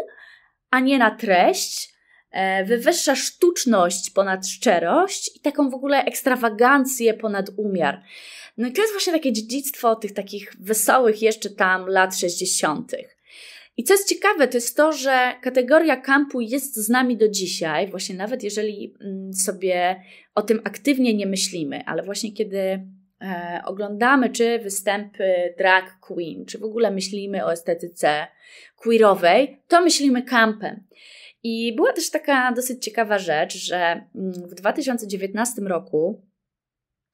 a nie na treść, e, wywyższa sztuczność ponad szczerość i taką w ogóle ekstrawagancję ponad umiar. No i to jest właśnie takie dziedzictwo tych takich wesołych jeszcze tam lat 60. I co jest ciekawe, to jest to, że kategoria kampu jest z nami do dzisiaj, właśnie nawet jeżeli mm, sobie o tym aktywnie nie myślimy, ale właśnie kiedy E, oglądamy czy występy drag queen, czy w ogóle myślimy o estetyce queerowej, to myślimy kampem. I była też taka dosyć ciekawa rzecz, że mm, w 2019 roku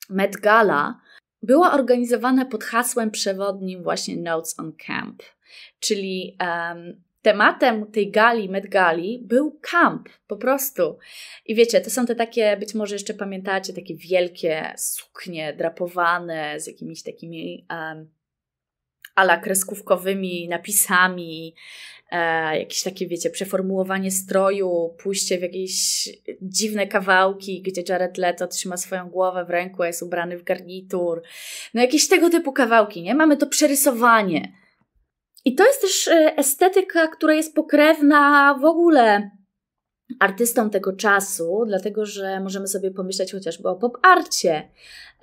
Met Gala była organizowana pod hasłem przewodnim właśnie Notes on Camp. Czyli um, tematem tej gali, medgali był kamp, po prostu. I wiecie, to są te takie, być może jeszcze pamiętacie, takie wielkie suknie drapowane z jakimiś takimi um, ala kreskówkowymi napisami, e, jakieś takie, wiecie, przeformułowanie stroju, pójście w jakieś dziwne kawałki, gdzie Jared Leto trzyma swoją głowę w ręku, jest ubrany w garnitur. No jakieś tego typu kawałki, nie? Mamy to przerysowanie i to jest też e, estetyka, która jest pokrewna w ogóle artystom tego czasu, dlatego że możemy sobie pomyśleć chociażby o pop-arcie,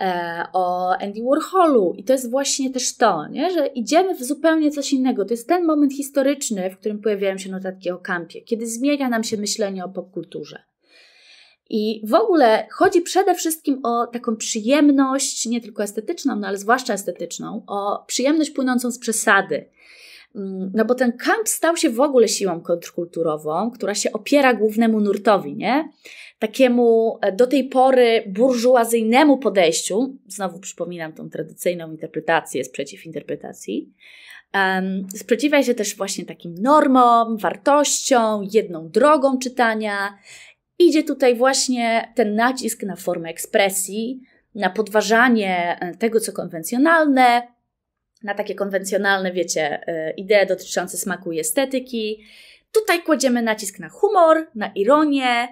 e, o Andy Warholu i to jest właśnie też to, nie? że idziemy w zupełnie coś innego. To jest ten moment historyczny, w którym pojawiają się notatki o kampie, kiedy zmienia nam się myślenie o popkulturze. I w ogóle chodzi przede wszystkim o taką przyjemność, nie tylko estetyczną, no ale zwłaszcza estetyczną, o przyjemność płynącą z przesady. Mm, no bo ten kamp stał się w ogóle siłą kontrkulturową, która się opiera głównemu nurtowi, nie? Takiemu e, do tej pory burżuazyjnemu podejściu, znowu przypominam tą tradycyjną interpretację, sprzeciw interpretacji, um, sprzeciwia się też właśnie takim normom, wartościom, jedną drogą czytania. Idzie tutaj właśnie ten nacisk na formę ekspresji, na podważanie e, tego, co konwencjonalne, na takie konwencjonalne, wiecie, e, idee dotyczące smaku i estetyki. Tutaj kładziemy nacisk na humor, na ironię,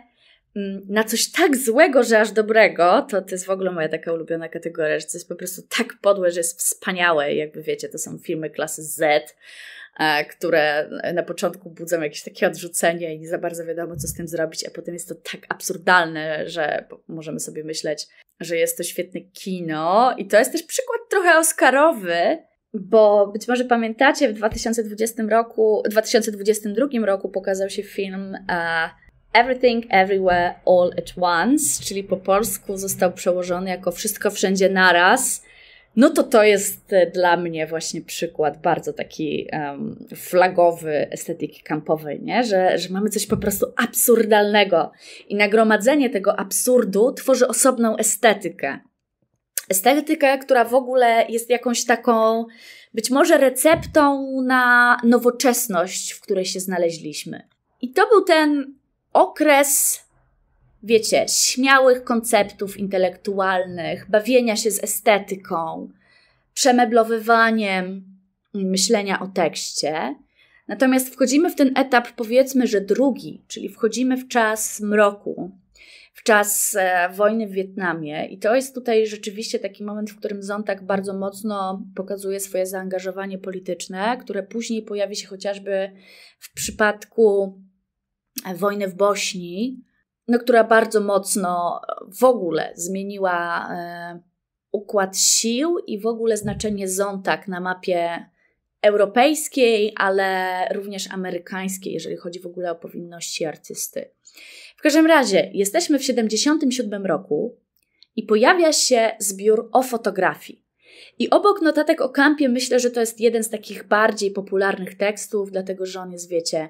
mm, na coś tak złego, że aż dobrego. To, to jest w ogóle moja taka ulubiona kategoria, że to jest po prostu tak podłe, że jest wspaniałe. Jakby wiecie, to są filmy klasy Z, e, które na początku budzą jakieś takie odrzucenie i nie za bardzo wiadomo, co z tym zrobić, a potem jest to tak absurdalne, że możemy sobie myśleć, że jest to świetne kino. I to jest też przykład trochę Oscarowy, bo być może pamiętacie, w 2020 roku, 2022 roku pokazał się film uh, Everything Everywhere All at Once, czyli po polsku został przełożony jako Wszystko Wszędzie Naraz. No to to jest e, dla mnie właśnie przykład bardzo taki um, flagowy estetyki kampowej, nie? Że, że mamy coś po prostu absurdalnego i nagromadzenie tego absurdu tworzy osobną estetykę estetykę, która w ogóle jest jakąś taką, być może receptą na nowoczesność, w której się znaleźliśmy. I to był ten okres, wiecie, śmiałych konceptów intelektualnych, bawienia się z estetyką, przemeblowywaniem myślenia o tekście. Natomiast wchodzimy w ten etap, powiedzmy, że drugi, czyli wchodzimy w czas mroku, w czas e, wojny w Wietnamie. I to jest tutaj rzeczywiście taki moment, w którym Zontak bardzo mocno pokazuje swoje zaangażowanie polityczne, które później pojawi się chociażby w przypadku e, wojny w Bośni, no, która bardzo mocno e, w ogóle zmieniła e, układ sił i w ogóle znaczenie zontak na mapie europejskiej, ale również amerykańskiej, jeżeli chodzi w ogóle o powinności artysty. W każdym razie, jesteśmy w 77 roku i pojawia się zbiór o fotografii. I obok notatek o kampie myślę, że to jest jeden z takich bardziej popularnych tekstów, dlatego że on jest, wiecie,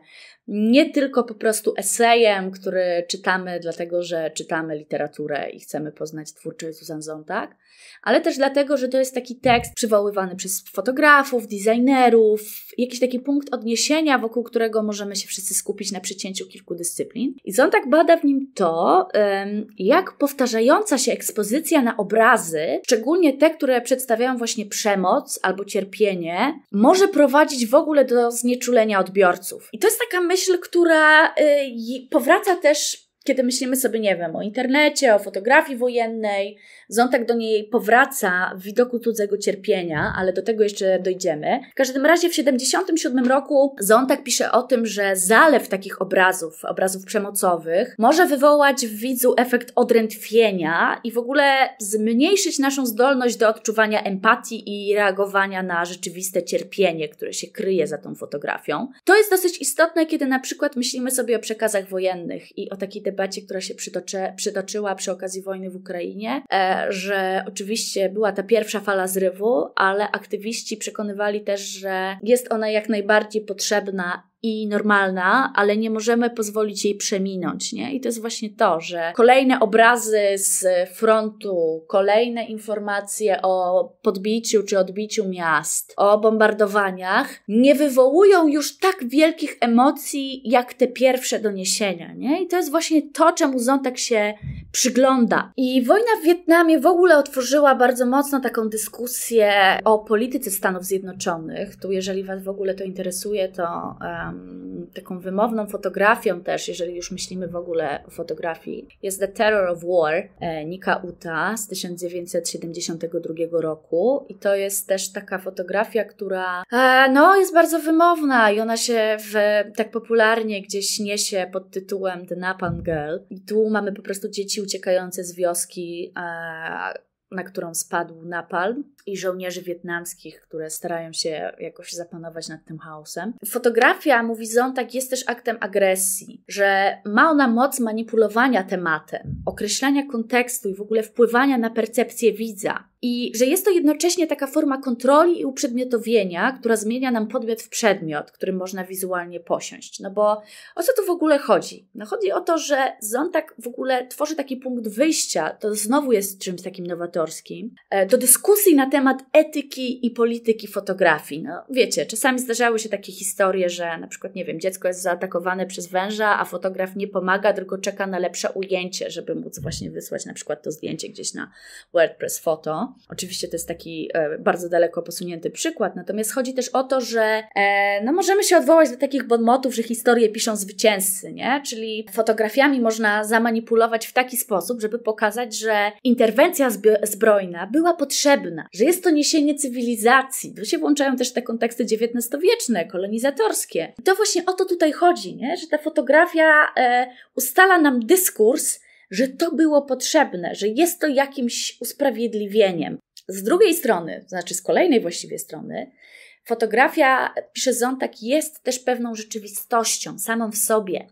nie tylko po prostu esejem, który czytamy dlatego, że czytamy literaturę i chcemy poznać twórczy Susan Zontag, ale też dlatego, że to jest taki tekst przywoływany przez fotografów, designerów, jakiś taki punkt odniesienia, wokół którego możemy się wszyscy skupić na przecięciu kilku dyscyplin. I Zontag bada w nim to, jak powtarzająca się ekspozycja na obrazy, szczególnie te, które przedstawiają właśnie przemoc albo cierpienie, może prowadzić w ogóle do znieczulenia odbiorców. I to jest taka myśl, myśl, która y, powraca też kiedy myślimy sobie, nie wiem, o internecie, o fotografii wojennej, zątek do niej powraca w widoku cudzego cierpienia, ale do tego jeszcze dojdziemy. W każdym razie w 77 roku zątek pisze o tym, że zalew takich obrazów, obrazów przemocowych, może wywołać w widzu efekt odrętwienia i w ogóle zmniejszyć naszą zdolność do odczuwania empatii i reagowania na rzeczywiste cierpienie, które się kryje za tą fotografią. To jest dosyć istotne, kiedy na przykład myślimy sobie o przekazach wojennych i o takiej debacie debacie, która się przytoczy, przytoczyła przy okazji wojny w Ukrainie, e, że oczywiście była ta pierwsza fala zrywu, ale aktywiści przekonywali też, że jest ona jak najbardziej potrzebna i normalna, ale nie możemy pozwolić jej przeminąć, nie? I to jest właśnie to, że kolejne obrazy z frontu, kolejne informacje o podbiciu czy odbiciu miast, o bombardowaniach nie wywołują już tak wielkich emocji jak te pierwsze doniesienia, nie? I to jest właśnie to, czemu Zontek się przygląda. I wojna w Wietnamie w ogóle otworzyła bardzo mocno taką dyskusję o polityce Stanów Zjednoczonych. Tu jeżeli was w ogóle to interesuje, to um, taką wymowną fotografią też, jeżeli już myślimy w ogóle o fotografii, jest The Terror of War e, Nika Uta z 1972 roku i to jest też taka fotografia, która e, no, jest bardzo wymowna i ona się w, tak popularnie gdzieś niesie pod tytułem The Napalm Girl. I tu mamy po prostu dzieci uciekające z wioski, e, na którą spadł napalm i żołnierzy wietnamskich, które starają się jakoś zapanować nad tym chaosem. Fotografia, mówi Zontak, jest też aktem agresji, że ma ona moc manipulowania tematem, określania kontekstu i w ogóle wpływania na percepcję widza i że jest to jednocześnie taka forma kontroli i uprzedmiotowienia, która zmienia nam podmiot w przedmiot, który można wizualnie posiąść. No bo o co tu w ogóle chodzi? No chodzi o to, że Zontak w ogóle tworzy taki punkt wyjścia, to znowu jest czymś takim nowatorskim, e, do dyskusji na temat etyki i polityki fotografii. No wiecie, czasami zdarzały się takie historie, że na przykład, nie wiem, dziecko jest zaatakowane przez węża, a fotograf nie pomaga, tylko czeka na lepsze ujęcie, żeby móc właśnie wysłać na przykład to zdjęcie gdzieś na WordPress Photo. Oczywiście to jest taki e, bardzo daleko posunięty przykład, natomiast chodzi też o to, że e, no możemy się odwołać do takich bonmotów, że historie piszą zwycięzcy, nie? Czyli fotografiami można zamanipulować w taki sposób, żeby pokazać, że interwencja zbrojna była potrzebna, że jest to niesienie cywilizacji. Tu się włączają też te konteksty XIX-wieczne, kolonizatorskie. I to właśnie o to tutaj chodzi, nie? Że ta fotografia e, ustala nam dyskurs, że to było potrzebne, że jest to jakimś usprawiedliwieniem. Z drugiej strony, znaczy z kolejnej właściwie strony, fotografia, pisze Zontak, jest też pewną rzeczywistością samą w sobie,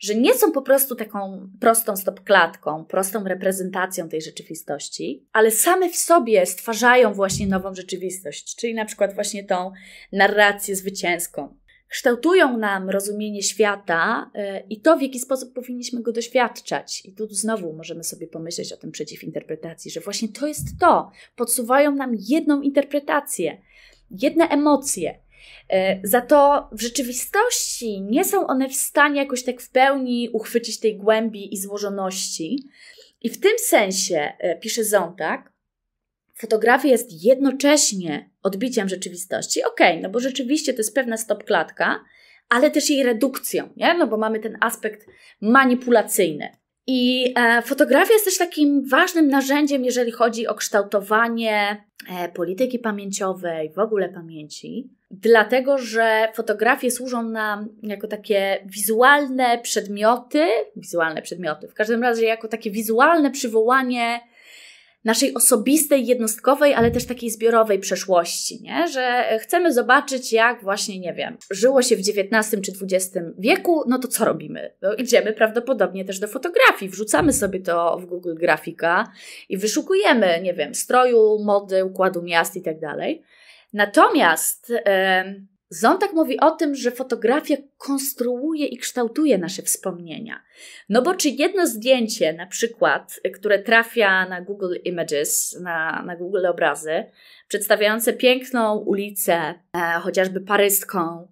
że nie są po prostu taką prostą stopklatką, prostą reprezentacją tej rzeczywistości, ale same w sobie stwarzają właśnie nową rzeczywistość, czyli na przykład właśnie tą narrację zwycięską, kształtują nam rozumienie świata y, i to, w jaki sposób powinniśmy go doświadczać. I tu znowu możemy sobie pomyśleć o tym przeciwinterpretacji, że właśnie to jest to. Podsuwają nam jedną interpretację, jedne emocje. Y, za to w rzeczywistości nie są one w stanie jakoś tak w pełni uchwycić tej głębi i złożoności. I w tym sensie, y, pisze Zontak, fotografia jest jednocześnie odbiciem rzeczywistości, okej, okay, no bo rzeczywiście to jest pewna stopklatka, ale też jej redukcją, nie? no bo mamy ten aspekt manipulacyjny. I e, fotografia jest też takim ważnym narzędziem, jeżeli chodzi o kształtowanie e, polityki pamięciowej, w ogóle pamięci, dlatego że fotografie służą nam jako takie wizualne przedmioty, wizualne przedmioty, w każdym razie jako takie wizualne przywołanie naszej osobistej, jednostkowej, ale też takiej zbiorowej przeszłości, nie? że chcemy zobaczyć, jak właśnie, nie wiem, żyło się w XIX czy XX wieku, no to co robimy? No, idziemy prawdopodobnie też do fotografii, wrzucamy sobie to w Google Grafika i wyszukujemy, nie wiem, stroju, mody, układu miast i tak dalej. Natomiast. Yy, Zontak mówi o tym, że fotografia konstruuje i kształtuje nasze wspomnienia. No bo czy jedno zdjęcie, na przykład, które trafia na Google Images, na, na Google obrazy, przedstawiające piękną ulicę, e, chociażby paryską,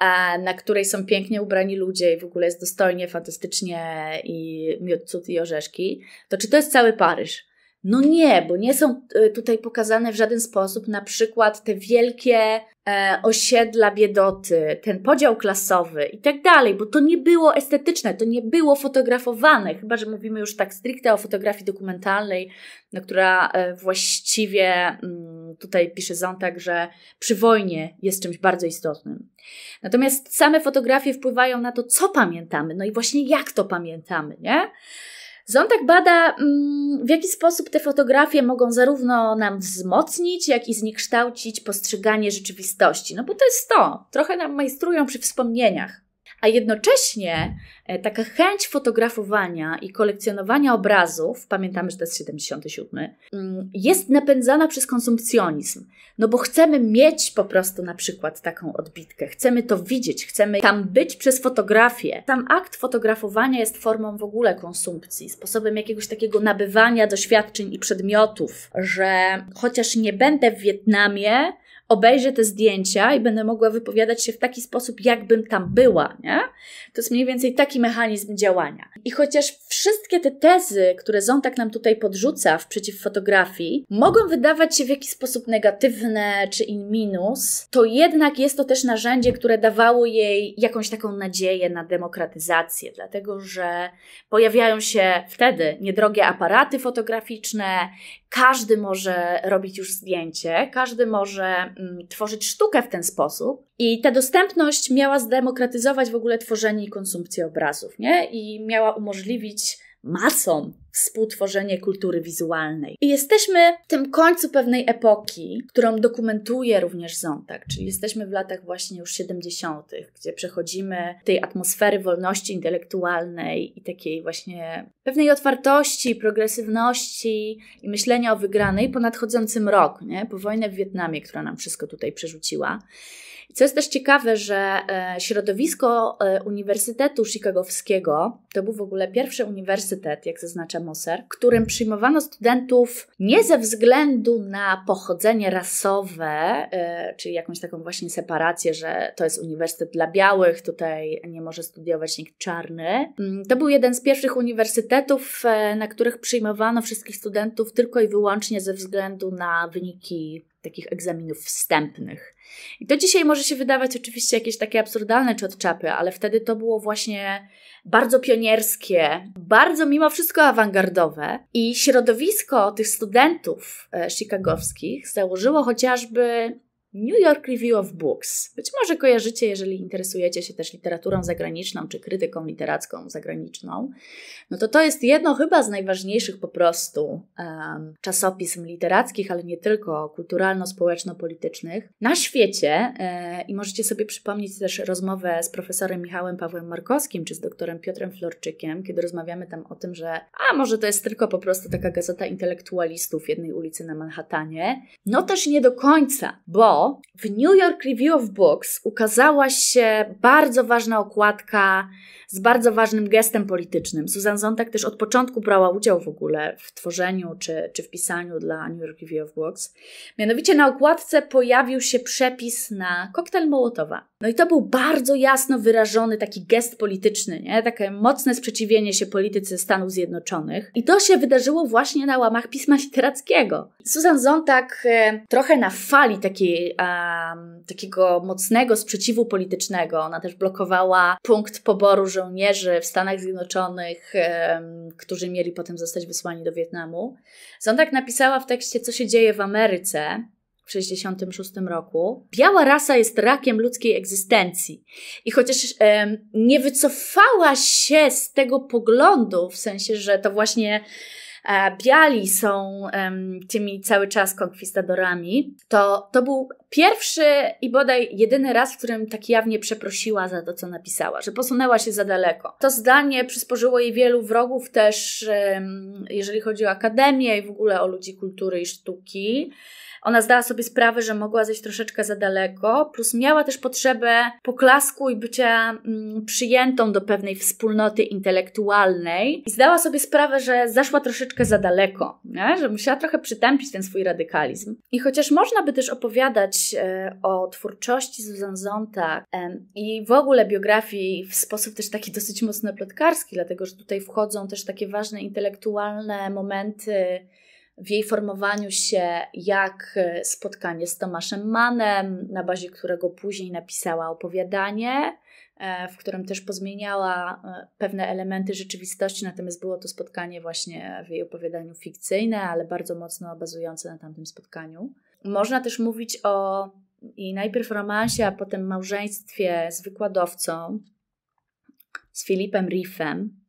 e, na której są pięknie ubrani ludzie i w ogóle jest dostojnie, fantastycznie i miód, cud i orzeszki, to czy to jest cały Paryż? No nie, bo nie są e, tutaj pokazane w żaden sposób na przykład te wielkie e, osiedla biedoty, ten podział klasowy i tak dalej, bo to nie było estetyczne, to nie było fotografowane, chyba że mówimy już tak stricte o fotografii dokumentalnej, no, która e, właściwie mm, tutaj pisze Zontak, że przy wojnie jest czymś bardzo istotnym. Natomiast same fotografie wpływają na to, co pamiętamy, no i właśnie jak to pamiętamy, nie? Zontak bada, mm, w jaki sposób te fotografie mogą zarówno nam wzmocnić, jak i zniekształcić postrzeganie rzeczywistości. No bo to jest to. Trochę nam majstrują przy wspomnieniach a jednocześnie e, taka chęć fotografowania i kolekcjonowania obrazów, pamiętamy, że to jest 77, mm, jest napędzana przez konsumpcjonizm. No bo chcemy mieć po prostu na przykład taką odbitkę, chcemy to widzieć, chcemy tam być przez fotografię. Sam akt fotografowania jest formą w ogóle konsumpcji, sposobem jakiegoś takiego nabywania doświadczeń i przedmiotów, że chociaż nie będę w Wietnamie, obejrzę te zdjęcia i będę mogła wypowiadać się w taki sposób, jakbym tam była, nie? To jest mniej więcej taki mechanizm działania. I chociaż wszystkie te tezy, które Zontak nam tutaj podrzuca w przeciw fotografii, mogą wydawać się w jakiś sposób negatywne czy in minus, to jednak jest to też narzędzie, które dawało jej jakąś taką nadzieję na demokratyzację, dlatego że pojawiają się wtedy niedrogie aparaty fotograficzne, każdy może robić już zdjęcie, każdy może mm, tworzyć sztukę w ten sposób. I ta dostępność miała zdemokratyzować w ogóle tworzenie i konsumpcję obrazów, nie? I miała umożliwić masą współtworzenie kultury wizualnej. I jesteśmy w tym końcu pewnej epoki, którą dokumentuje również Zontak, czyli jesteśmy w latach właśnie już 70., gdzie przechodzimy tej atmosfery wolności intelektualnej i takiej właśnie pewnej otwartości, progresywności i myślenia o wygranej po nadchodzącym rok, nie? po wojnie w Wietnamie, która nam wszystko tutaj przerzuciła. I co jest też ciekawe, że e, środowisko e, Uniwersytetu Chicagowskiego, to był w ogóle pierwszy uniwersytet, jak zaznacza Moser, którym przyjmowano studentów nie ze względu na pochodzenie rasowe, e, czyli jakąś taką właśnie separację, że to jest uniwersytet dla białych, tutaj nie może studiować nikt czarny. Mm, to był jeden z pierwszych uniwersytetów, na których przyjmowano wszystkich studentów tylko i wyłącznie ze względu na wyniki takich egzaminów wstępnych. I to dzisiaj może się wydawać oczywiście jakieś takie absurdalne czy odczapy, ale wtedy to było właśnie bardzo pionierskie, bardzo mimo wszystko awangardowe i środowisko tych studentów e, chicagowskich założyło chociażby New York Review of Books. Być może kojarzycie, jeżeli interesujecie się też literaturą zagraniczną czy krytyką literacką zagraniczną. No to to jest jedno chyba z najważniejszych po prostu um, czasopism literackich, ale nie tylko, kulturalno-społeczno-politycznych na świecie. E, I możecie sobie przypomnieć też rozmowę z profesorem Michałem Pawłem Markowskim czy z doktorem Piotrem Florczykiem, kiedy rozmawiamy tam o tym, że a może to jest tylko po prostu taka gazeta intelektualistów jednej ulicy na Manhattanie. No też nie do końca, bo w New York Review of Books ukazała się bardzo ważna okładka z bardzo ważnym gestem politycznym. Susan Zontag też od początku brała udział w ogóle w tworzeniu czy, czy w pisaniu dla New York Review of Books. Mianowicie na okładce pojawił się przepis na koktajl Mołotowa. No i to był bardzo jasno wyrażony taki gest polityczny, nie? takie mocne sprzeciwienie się polityce Stanów Zjednoczonych. I to się wydarzyło właśnie na łamach pisma literackiego. Susan Zontag e, trochę na fali takiej, e, takiego mocnego sprzeciwu politycznego, ona też blokowała punkt poboru że żołnierzy w Stanach Zjednoczonych, którzy mieli potem zostać wysłani do Wietnamu. tak napisała w tekście, co się dzieje w Ameryce w 1966 roku. Biała rasa jest rakiem ludzkiej egzystencji. I chociaż nie wycofała się z tego poglądu, w sensie, że to właśnie biali są tymi cały czas konkwistadorami, to to był pierwszy i bodaj jedyny raz, w którym tak jawnie przeprosiła za to, co napisała, że posunęła się za daleko. To zdanie przysporzyło jej wielu wrogów też, jeżeli chodzi o akademię i w ogóle o ludzi kultury i sztuki. Ona zdała sobie sprawę, że mogła zejść troszeczkę za daleko, plus miała też potrzebę poklasku i bycia mm, przyjętą do pewnej wspólnoty intelektualnej. I zdała sobie sprawę, że zaszła troszeczkę za daleko, nie? że musiała trochę przytępić ten swój radykalizm. I chociaż można by też opowiadać e, o twórczości Susan Zontag e, i w ogóle biografii w sposób też taki dosyć mocno plotkarski, dlatego że tutaj wchodzą też takie ważne intelektualne momenty, w jej formowaniu się jak e, spotkanie z Tomaszem Mannem, na bazie którego później napisała opowiadanie, e, w którym też pozmieniała e, pewne elementy rzeczywistości, natomiast było to spotkanie właśnie w jej opowiadaniu fikcyjne, ale bardzo mocno bazujące na tamtym spotkaniu. Można też mówić o jej najpierw romansie, a potem małżeństwie z wykładowcą, z Filipem Riffem,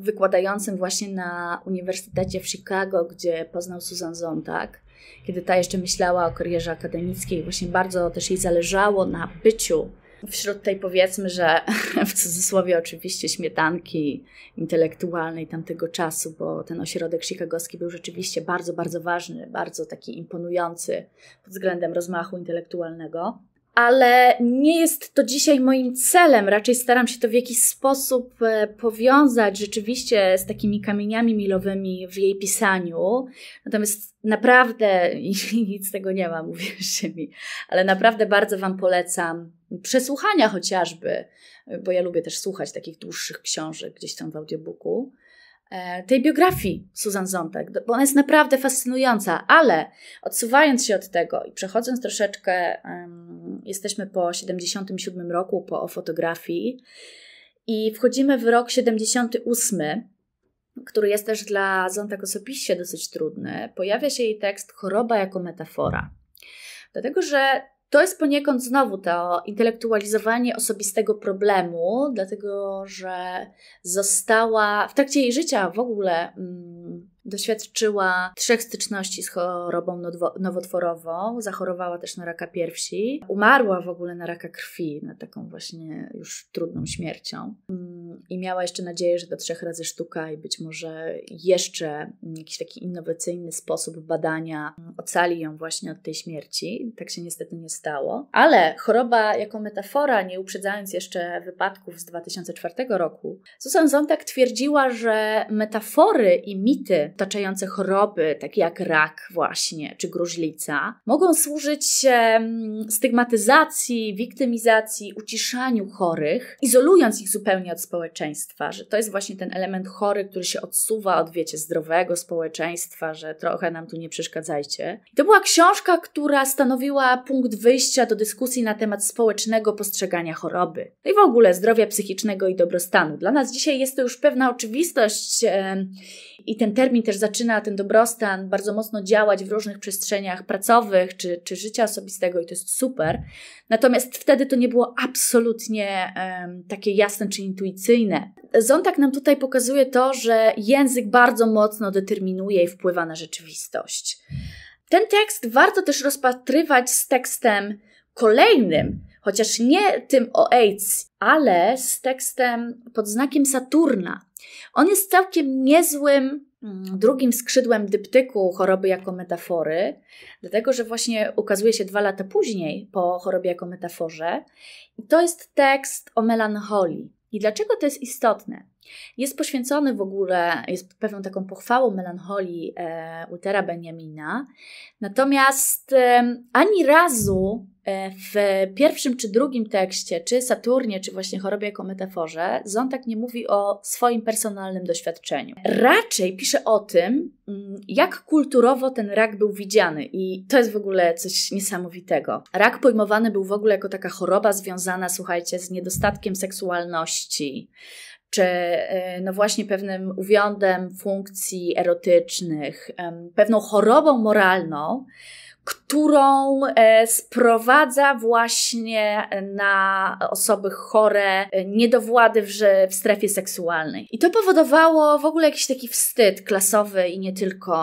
wykładającym właśnie na Uniwersytecie w Chicago, gdzie poznał Susan Zontag, kiedy ta jeszcze myślała o karierze akademickiej, właśnie bardzo też jej zależało na byciu wśród tej powiedzmy, że *laughs* w cudzysłowie oczywiście śmietanki intelektualnej tamtego czasu, bo ten ośrodek chicagowski był rzeczywiście bardzo, bardzo ważny, bardzo taki imponujący pod względem rozmachu intelektualnego ale nie jest to dzisiaj moim celem. Raczej staram się to w jakiś sposób e, powiązać rzeczywiście z takimi kamieniami milowymi w jej pisaniu. Natomiast naprawdę, *laughs* nic z tego nie mam, mówię mi, ale naprawdę bardzo Wam polecam przesłuchania chociażby, bo ja lubię też słuchać takich dłuższych książek gdzieś tam w audiobooku. E, tej biografii Susan Zontek, bo ona jest naprawdę fascynująca, ale odsuwając się od tego i przechodząc troszeczkę, um, jesteśmy po 77 roku, po o fotografii i wchodzimy w rok 78, który jest też dla Zontek osobiście dosyć trudny. Pojawia się jej tekst Choroba jako metafora. Dlatego, że to jest poniekąd znowu to intelektualizowanie osobistego problemu, dlatego że została w trakcie jej życia w ogóle mm, Doświadczyła trzech styczności z chorobą nowotworową, zachorowała też na raka piersi, umarła w ogóle na raka krwi, na taką właśnie już trudną śmiercią. Mm, I miała jeszcze nadzieję, że do trzech razy sztuka i być może jeszcze jakiś taki innowacyjny sposób badania ocali ją właśnie od tej śmierci. Tak się niestety nie stało. Ale choroba jako metafora, nie uprzedzając jeszcze wypadków z 2004 roku, Susan Sontag twierdziła, że metafory i mity mity otaczające choroby, takie jak rak właśnie, czy gruźlica, mogą służyć mm, stygmatyzacji, wiktymizacji, uciszaniu chorych, izolując ich zupełnie od społeczeństwa, że to jest właśnie ten element chory, który się odsuwa od, wiecie, zdrowego społeczeństwa, że trochę nam tu nie przeszkadzajcie. I to była książka, która stanowiła punkt wyjścia do dyskusji na temat społecznego postrzegania choroby. No i w ogóle zdrowia psychicznego i dobrostanu. Dla nas dzisiaj jest to już pewna oczywistość i ten termin też zaczyna ten dobrostan bardzo mocno działać w różnych przestrzeniach pracowych czy, czy życia osobistego i to jest super. Natomiast wtedy to nie było absolutnie um, takie jasne czy intuicyjne. Zontak nam tutaj pokazuje to, że język bardzo mocno determinuje i wpływa na rzeczywistość. Ten tekst warto też rozpatrywać z tekstem kolejnym, chociaż nie tym o AIDS, ale z tekstem pod znakiem Saturna. On jest całkiem niezłym Mm, drugim skrzydłem dyptyku choroby jako metafory, dlatego że właśnie ukazuje się dwa lata później po chorobie jako metaforze. I to jest tekst o melancholii. I dlaczego to jest istotne? Jest poświęcony w ogóle, jest pewną taką pochwałą melancholii e, Utera Benjamina, natomiast e, ani razu w pierwszym czy drugim tekście, czy Saturnie, czy właśnie chorobie jako metaforze, Zontak nie mówi o swoim personalnym doświadczeniu. Raczej pisze o tym, mm, jak kulturowo ten rak był widziany i to jest w ogóle coś niesamowitego. Rak pojmowany był w ogóle jako taka choroba związana, słuchajcie, z niedostatkiem seksualności, czy e, no właśnie pewnym uwiądem funkcji erotycznych, pewną chorobą moralną, którą e, sprowadza właśnie na osoby chore, e, niedowłady w, w strefie seksualnej. I to powodowało w ogóle jakiś taki wstyd klasowy i nie tylko,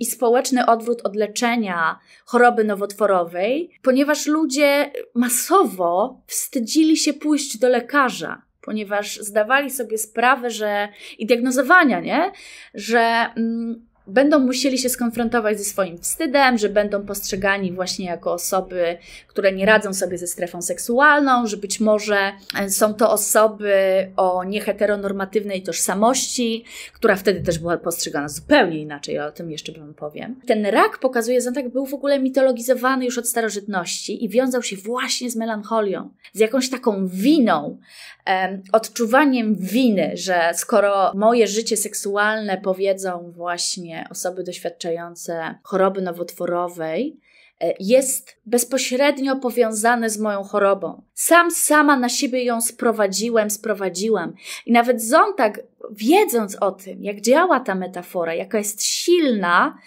i społeczny odwrót od leczenia choroby nowotworowej, ponieważ ludzie masowo wstydzili się pójść do lekarza ponieważ zdawali sobie sprawę, że i diagnozowania, nie? że mm, będą musieli się skonfrontować ze swoim wstydem, że będą postrzegani właśnie jako osoby, które nie radzą sobie ze strefą seksualną, że być może e, są to osoby o nieheteronormatywnej tożsamości, która wtedy też była postrzegana zupełnie inaczej, ale o tym jeszcze Wam powiem. Ten rak pokazuje że tak był w ogóle mitologizowany już od starożytności i wiązał się właśnie z melancholią, z jakąś taką winą, em, odczuwaniem winy, że skoro moje życie seksualne powiedzą właśnie osoby doświadczające choroby nowotworowej e, jest bezpośrednio powiązane z moją chorobą. Sam sama na siebie ją sprowadziłem, sprowadziłam. I nawet Zontag, wiedząc o tym, jak działa ta metafora, jaka jest silna,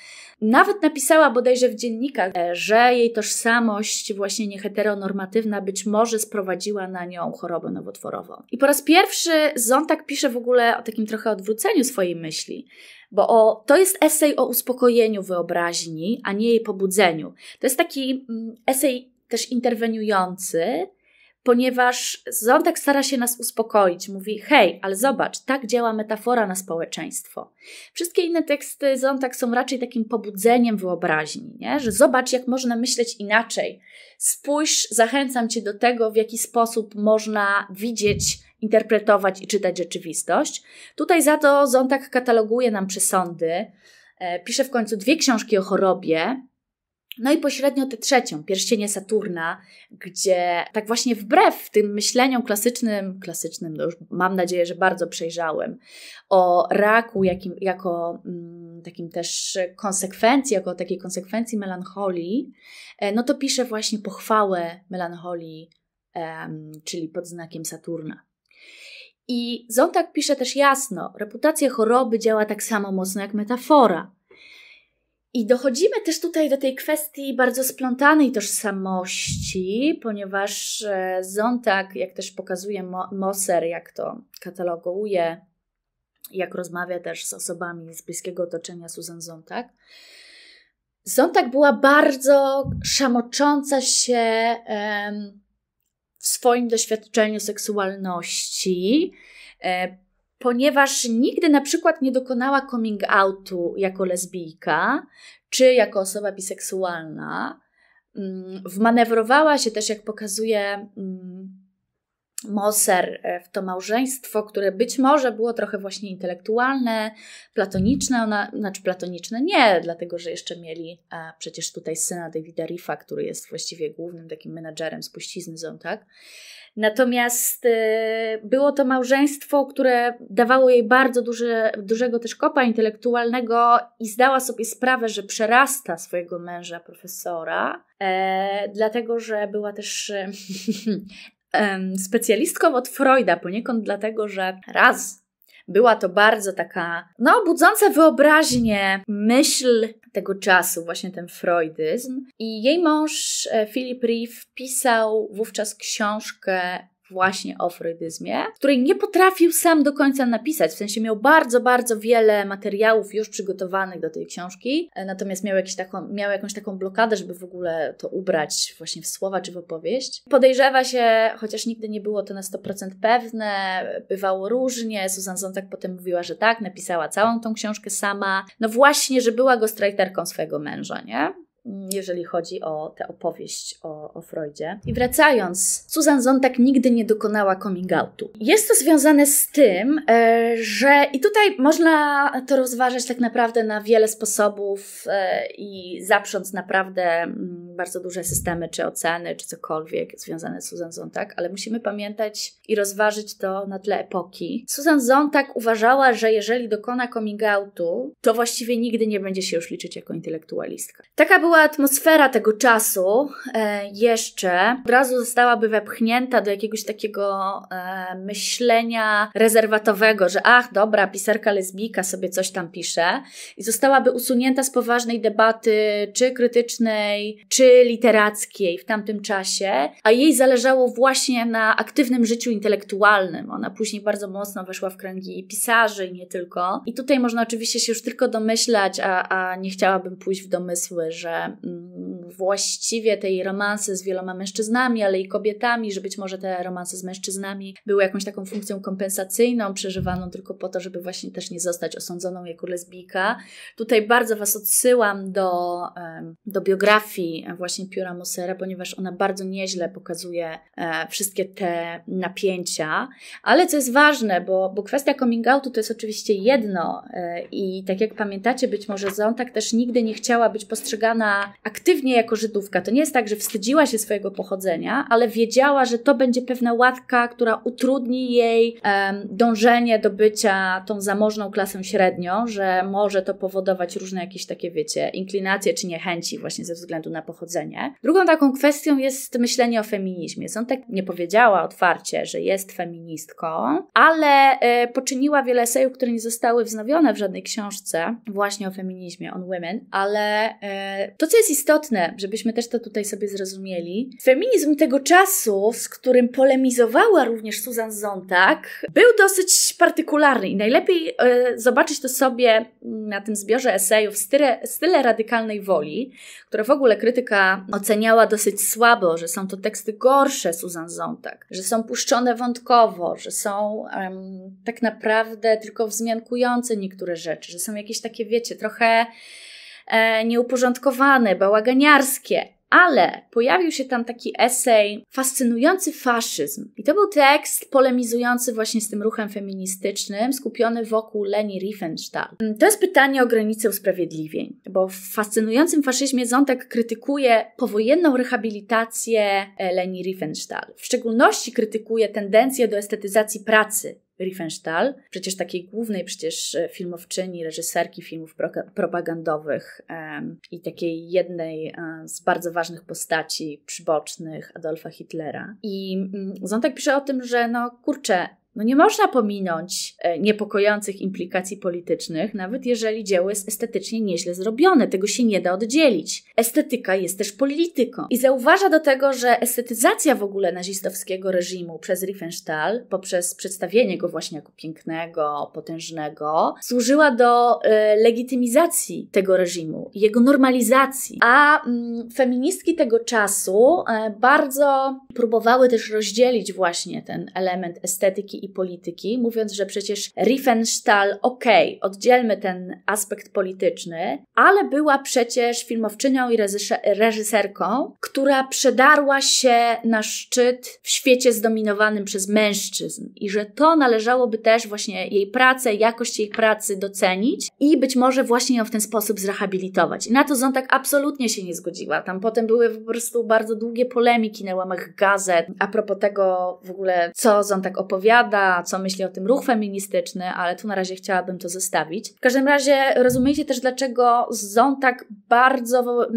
nawet napisała bodajże w dziennikach, e, że jej tożsamość właśnie nieheteronormatywna być może sprowadziła na nią chorobę nowotworową. I po raz pierwszy Zontak pisze w ogóle o takim trochę odwróceniu swojej myśli, bo o, to jest esej o uspokojeniu wyobraźni, a nie jej pobudzeniu. To jest taki mm, esej też interweniujący, ponieważ Zondek stara się nas uspokoić. Mówi, hej, ale zobacz, tak działa metafora na społeczeństwo. Wszystkie inne teksty Zontak są raczej takim pobudzeniem wyobraźni, nie? że zobacz, jak można myśleć inaczej. Spójrz, zachęcam Cię do tego, w jaki sposób można widzieć, interpretować i czytać rzeczywistość. Tutaj za to Zontak kataloguje nam przesądy, e, pisze w końcu dwie książki o chorobie, no i pośrednio tę trzecią, pierścienie Saturna, gdzie tak właśnie wbrew tym myśleniom klasycznym, klasycznym, no już mam nadzieję, że bardzo przejrzałem, o raku jakim, jako mm, takim też konsekwencji, jako takiej konsekwencji melancholii, e, no to piszę właśnie pochwałę melancholii, em, czyli pod znakiem Saturna. I Zontak pisze też jasno, reputacja choroby działa tak samo mocno jak metafora – i dochodzimy też tutaj do tej kwestii bardzo splątanej tożsamości, ponieważ e, Zontag, jak też pokazuje Moser, jak to kataloguje, jak rozmawia też z osobami z bliskiego otoczenia Susan Zontag, Zontag była bardzo szamocząca się w swoim doświadczeniu seksualności e, ponieważ nigdy na przykład nie dokonała coming outu jako lesbijka czy jako osoba biseksualna. Mm, wmanewrowała się też, jak pokazuje mm, Moser e, w to małżeństwo, które być może było trochę właśnie intelektualne, platoniczne, ona, znaczy platoniczne nie, dlatego że jeszcze mieli a przecież tutaj syna Davida Riffa, który jest właściwie głównym takim menadżerem spuścizny tak Natomiast y, było to małżeństwo, które dawało jej bardzo duże, dużego też kopa intelektualnego i zdała sobie sprawę, że przerasta swojego męża, profesora, e, dlatego że była też e, *laughs* specjalistką od Freuda poniekąd, dlatego że raz była to bardzo taka, no, budząca wyobraźnię myśl tego czasu, właśnie ten freudyzm. I jej mąż e, Philip Reeve pisał wówczas książkę właśnie o freudyzmie, której nie potrafił sam do końca napisać. W sensie miał bardzo, bardzo wiele materiałów już przygotowanych do tej książki, e, natomiast miał, jakiś taką, miał jakąś taką blokadę, żeby w ogóle to ubrać właśnie w słowa czy w opowieść. Podejrzewa się, chociaż nigdy nie było to na 100% pewne, bywało różnie. Susan Sontag potem mówiła, że tak, napisała całą tą książkę sama. No właśnie, że była strajterką swojego męża, nie? jeżeli chodzi o tę opowieść o, o Freudzie. I wracając, Susan Zontak nigdy nie dokonała coming outu. Jest to związane z tym, e, że i tutaj można to rozważać tak naprawdę na wiele sposobów e, i zaprząc naprawdę mm, bardzo duże systemy, czy oceny, czy cokolwiek związane z Susan Zontak, ale musimy pamiętać i rozważyć to na tle epoki. Susan Zontak uważała, że jeżeli dokona coming outu, to właściwie nigdy nie będzie się już liczyć jako intelektualistka. Taka była cała atmosfera tego czasu e, jeszcze od razu zostałaby wepchnięta do jakiegoś takiego e, myślenia rezerwatowego, że ach, dobra, pisarka lesbijka sobie coś tam pisze, i zostałaby usunięta z poważnej debaty, czy krytycznej, czy literackiej w tamtym czasie, a jej zależało właśnie na aktywnym życiu intelektualnym. Ona później bardzo mocno weszła w kręgi pisarzy i nie tylko. I tutaj można oczywiście się już tylko domyślać, a, a nie chciałabym pójść w domysły, że Mm, właściwie tej romansy z wieloma mężczyznami, ale i kobietami, że być może te romanse z mężczyznami były jakąś taką funkcją kompensacyjną, przeżywaną tylko po to, żeby właśnie też nie zostać osądzoną jako lesbijka. Tutaj bardzo Was odsyłam do, do biografii e, właśnie Piura Musera, ponieważ ona bardzo nieźle pokazuje e, wszystkie te napięcia. Ale co jest ważne, bo, bo kwestia coming outu to jest oczywiście jedno e, i tak jak pamiętacie, być może Zontak też nigdy nie chciała być postrzegana aktywnie jako Żydówka, to nie jest tak, że wstydziła się swojego pochodzenia, ale wiedziała, że to będzie pewna łatka, która utrudni jej um, dążenie do bycia tą zamożną klasą średnią, że może to powodować różne jakieś takie, wiecie, inklinacje czy niechęci właśnie ze względu na pochodzenie. Drugą taką kwestią jest myślenie o feminizmie. Są tak nie powiedziała otwarcie, że jest feministką, ale y, poczyniła wiele sejów, które nie zostały wznowione w żadnej książce właśnie o feminizmie, on women, ale y, to, co jest istotne, żebyśmy też to tutaj sobie zrozumieli, feminizm tego czasu, z którym polemizowała również Susan Zontag, był dosyć partykularny i najlepiej e, zobaczyć to sobie na tym zbiorze esejów Style, Style Radykalnej Woli, które w ogóle krytyka oceniała dosyć słabo, że są to teksty gorsze Susan Zontag, że są puszczone wątkowo, że są tak naprawdę tylko wzmiankujące niektóre rzeczy, że są jakieś takie, wiecie, trochę E, nieuporządkowane, bałaganiarskie, ale pojawił się tam taki esej Fascynujący faszyzm. I to był tekst polemizujący właśnie z tym ruchem feministycznym, skupiony wokół Leni Riefenstahl. Mm, to jest pytanie o granicę usprawiedliwień, bo w fascynującym faszyzmie Zątek krytykuje powojenną rehabilitację e, Leni Riefenstahl. W szczególności krytykuje tendencję do estetyzacji pracy Riefenstahl, przecież takiej głównej przecież e, filmowczyni, reżyserki filmów pro propagandowych um, i takiej jednej um, z bardzo ważnych postaci przybocznych Adolfa Hitlera. I um, mm, Zontek pisze o tym, że no kurczę, no nie można pominąć e, niepokojących implikacji politycznych, nawet jeżeli dzieło jest estetycznie nieźle zrobione. Tego się nie da oddzielić. Estetyka jest też polityką. I zauważa do tego, że estetyzacja w ogóle nazistowskiego reżimu przez Riefenstahl, poprzez przedstawienie go właśnie jako pięknego, potężnego, służyła do e, legitymizacji tego reżimu, jego normalizacji. A mm, feministki tego czasu e, bardzo próbowały też rozdzielić właśnie ten element estetyki i polityki, mówiąc, że przecież Riefenstahl, okej, okay, oddzielmy ten aspekt polityczny, ale była przecież filmowczynią i reżyserką, która przedarła się na szczyt w świecie zdominowanym przez mężczyzn i że to należałoby też właśnie jej pracę, jakość jej pracy docenić i być może właśnie ją w ten sposób zrehabilitować. I na to Zontak absolutnie się nie zgodziła. Tam potem były po prostu bardzo długie polemiki na łamach gazet a propos tego w ogóle, co Zontak opowiada, co myśli o tym ruch feministyczny, ale tu na razie chciałabym to zostawić. W każdym razie rozumiecie też, dlaczego Zon tak bardzo,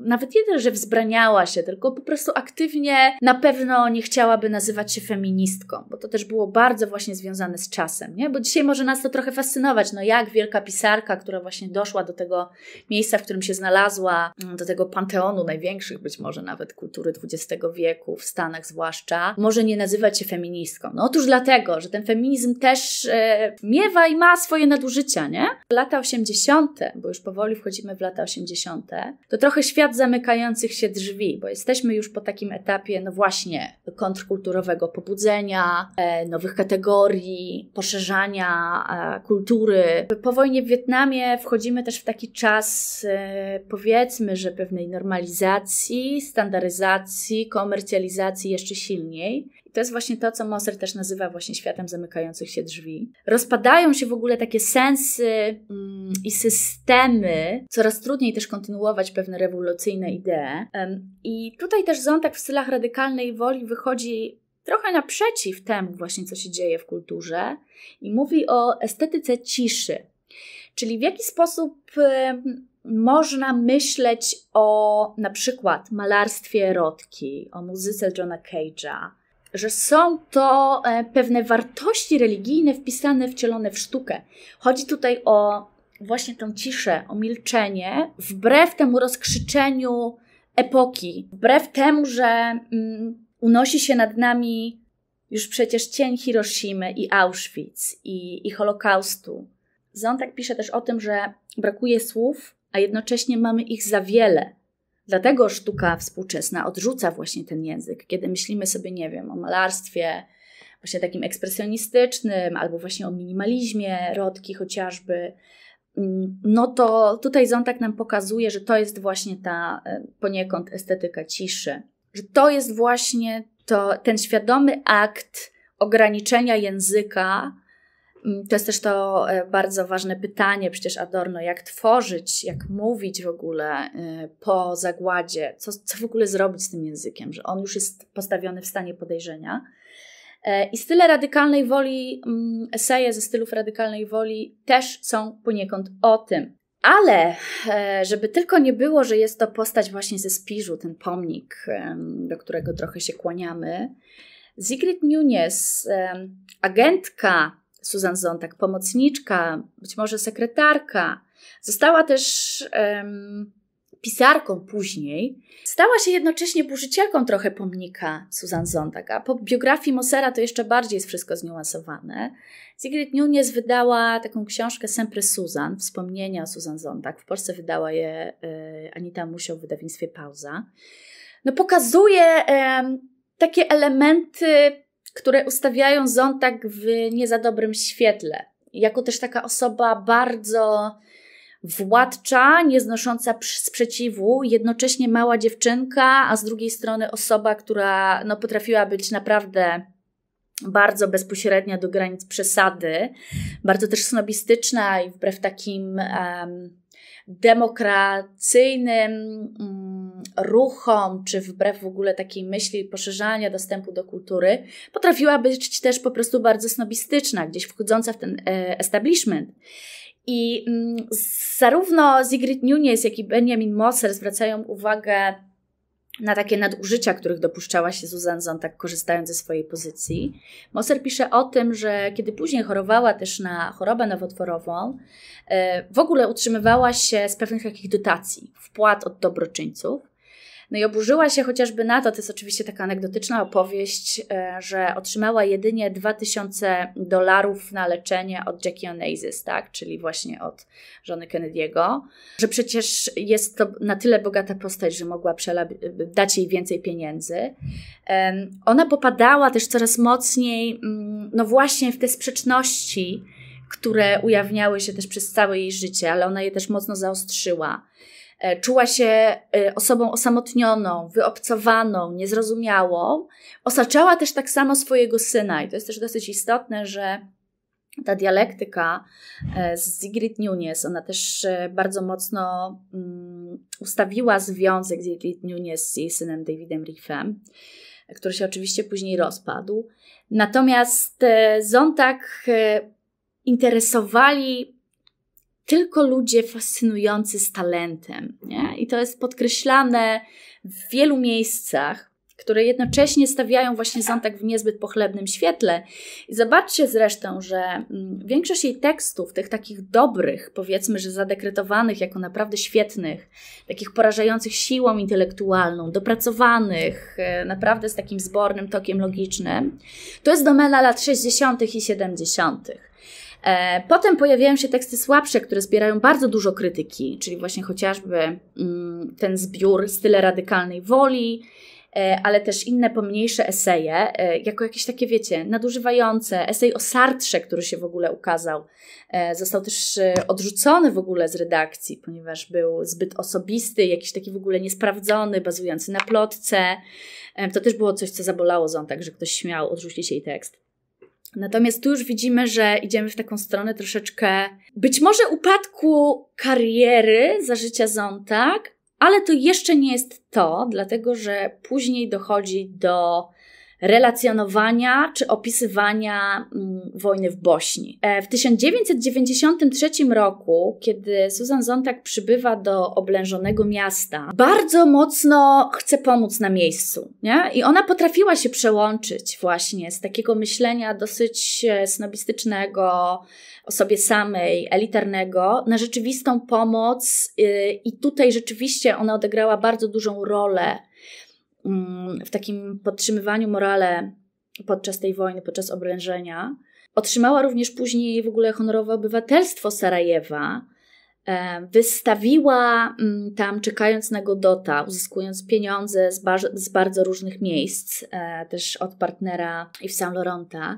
nawet nie tyle, że wzbraniała się, tylko po prostu aktywnie na pewno nie chciałaby nazywać się feministką, bo to też było bardzo właśnie związane z czasem, nie? Bo dzisiaj może nas to trochę fascynować, no jak wielka pisarka, która właśnie doszła do tego miejsca, w którym się znalazła, mm, do tego panteonu największych być może nawet kultury XX wieku, w Stanach zwłaszcza, może nie nazywać się feministką. No otóż dla dlatego, że ten feminizm też e, miewa i ma swoje nadużycia, nie? Lata 80., bo już powoli wchodzimy w lata 80., to trochę świat zamykających się drzwi, bo jesteśmy już po takim etapie, no właśnie, kontrkulturowego pobudzenia, e, nowych kategorii, poszerzania e, kultury. Po wojnie w Wietnamie wchodzimy też w taki czas, e, powiedzmy, że pewnej normalizacji, standaryzacji, komercjalizacji jeszcze silniej to jest właśnie to, co Moser też nazywa właśnie światem zamykających się drzwi. Rozpadają się w ogóle takie sensy mm, i systemy, coraz trudniej też kontynuować pewne rewolucyjne idee. Um, I tutaj też Zontek w stylach radykalnej woli wychodzi trochę naprzeciw temu właśnie, co się dzieje w kulturze i mówi o estetyce ciszy. Czyli w jaki sposób można myśleć o na przykład malarstwie erotki, o muzyce Johna Cage'a, że są to e, pewne wartości religijne wpisane, wcielone w sztukę. Chodzi tutaj o właśnie tą ciszę, o milczenie, wbrew temu rozkrzyczeniu epoki, wbrew temu, że mm, unosi się nad nami już przecież cień Hiroshimy i Auschwitz i, i Holokaustu. Zontak pisze też o tym, że brakuje słów, a jednocześnie mamy ich za wiele. Dlatego sztuka współczesna odrzuca właśnie ten język. Kiedy myślimy sobie, nie wiem, o malarstwie, właśnie takim ekspresjonistycznym, albo właśnie o minimalizmie Rodki chociażby, mm, no to tutaj Zontak nam pokazuje, że to jest właśnie ta e, poniekąd estetyka ciszy, że to jest właśnie to, ten świadomy akt ograniczenia języka Mm, to jest też to e, bardzo ważne pytanie, przecież Adorno, jak tworzyć, jak mówić w ogóle e, po zagładzie, co, co w ogóle zrobić z tym językiem, że on już jest postawiony w stanie podejrzenia. E, I style radykalnej woli, mm, eseje ze stylów radykalnej woli też są poniekąd o tym. Ale żeby tylko nie było, że jest to postać właśnie ze Spiżu, ten pomnik, do którego trochę się kłaniamy, Sigrid Nunes, agentka Susan Zontak, pomocniczka, być może sekretarka. Została też um, pisarką później. Stała się jednocześnie burzycielką trochę pomnika Susan Zontag, a po biografii Mosera to jeszcze bardziej jest wszystko zniuansowane. Sigrid Nunes wydała taką książkę Sempre Susan, wspomnienia o Susan Zontag. W Polsce wydała je y, Anita Musio w wydawnictwie Pauza. No pokazuje y, takie elementy które ustawiają ząb tak w nie za dobrym świetle. Jako też taka osoba bardzo władcza, nieznosząca sprzeciwu, jednocześnie mała dziewczynka, a z drugiej strony osoba, która no, potrafiła być naprawdę bardzo bezpośrednia do granic przesady, bardzo też snobistyczna i wbrew takim um, demokracyjnym. Um, ruchom, czy wbrew w ogóle takiej myśli poszerzania dostępu do kultury, potrafiła być też po prostu bardzo snobistyczna, gdzieś wchodząca w ten e, establishment. I mm, zarówno Sigrid Nunes, jak i Benjamin Moser zwracają uwagę na takie nadużycia, których dopuszczała się Susan Zontag, korzystając ze swojej pozycji. Moser pisze o tym, że kiedy później chorowała też na chorobę nowotworową, e, w ogóle utrzymywała się z pewnych jakichś dotacji, wpłat od dobroczyńców. No i oburzyła się chociażby na to, to jest oczywiście taka anegdotyczna opowieść, e, że otrzymała jedynie 2000 dolarów na leczenie od Jackie Onassis, tak? czyli właśnie od żony Kennedy'ego, że przecież jest to na tyle bogata postać, że mogła dać jej więcej pieniędzy. Ona popadała też coraz mocniej, mm, no właśnie w te sprzeczności, które ujawniały się też przez całe jej życie, ale ona je też mocno zaostrzyła. E, czuła się e, osobą osamotnioną, wyobcowaną, niezrozumiałą, osaczała też tak samo swojego syna. I to jest też dosyć istotne, że ta dialektyka e, z Sigrid Nunes, ona też bardzo mocno mm, ustawiła związek Sigrid Nunes z jej synem Davidem Riffem, który się oczywiście później rozpadł. Natomiast zontak interesowali tylko ludzie fascynujący z talentem. Nie? I to jest podkreślane w wielu miejscach, które jednocześnie stawiają właśnie tak w niezbyt pochlebnym świetle. I zobaczcie zresztą, że mm, większość jej tekstów, tych takich dobrych, powiedzmy, że zadekretowanych jako naprawdę świetnych, takich porażających siłą intelektualną, dopracowanych, e, naprawdę z takim zbornym tokiem logicznym, to jest domena lat 60. i 70. E, potem pojawiają się teksty słabsze, które zbierają bardzo dużo krytyki, czyli właśnie chociażby mm, ten zbiór Style radykalnej woli, e, ale też inne pomniejsze eseje, e, jako jakieś takie, wiecie, nadużywające. Esej o Sartrze, który się w ogóle ukazał, został też odrzucony w ogóle z redakcji, ponieważ był zbyt osobisty, jakiś taki w ogóle niesprawdzony, bazujący na plotce. To też było coś, co zabolało ząb, tak, że ktoś śmiał odrzucić jej tekst. Natomiast tu już widzimy, że idziemy w taką stronę troszeczkę być może upadku kariery za życia Zontak, ale to jeszcze nie jest to, dlatego że później dochodzi do relacjonowania czy opisywania mm, wojny w Bośni. E, w 1993 roku, kiedy Susan Zontag przybywa do oblężonego miasta, bardzo mocno chce pomóc na miejscu. Nie? I ona potrafiła się przełączyć właśnie z takiego myślenia dosyć e, snobistycznego o sobie samej, elitarnego, na rzeczywistą pomoc. E, I tutaj rzeczywiście ona odegrała bardzo dużą rolę Mm, w takim podtrzymywaniu morale podczas tej wojny, podczas obrężenia. Otrzymała również później w ogóle honorowe obywatelstwo Sarajewa. E, wystawiła mm, tam, czekając na Godota, uzyskując pieniądze z, bar z bardzo różnych miejsc, e, też od partnera i w Saint Laurenta.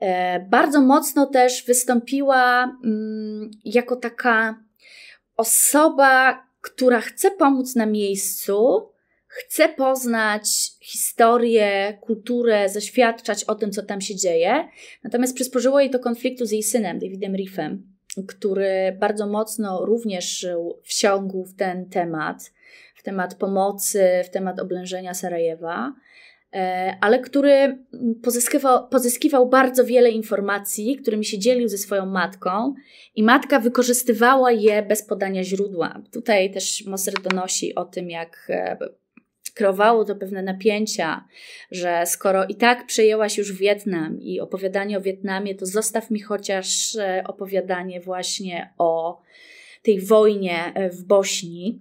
E, bardzo mocno też wystąpiła mm, jako taka osoba, która chce pomóc na miejscu, Chcę poznać historię, kulturę, zaświadczać o tym, co tam się dzieje. Natomiast przysporzyło jej to konfliktu z jej synem, Davidem Riffem, który bardzo mocno również wsiągł w ten temat, w temat pomocy, w temat oblężenia Sarajewa e, ale który pozyskiwał, pozyskiwał, bardzo wiele informacji, którymi się dzielił ze swoją matką, i matka wykorzystywała je bez podania źródła. Tutaj też Moser donosi o tym, jak e, skrwało to pewne napięcia, że skoro i tak przejęłaś już Wietnam i opowiadanie o Wietnamie, to zostaw mi chociaż e, opowiadanie właśnie o tej wojnie e, w Bośni.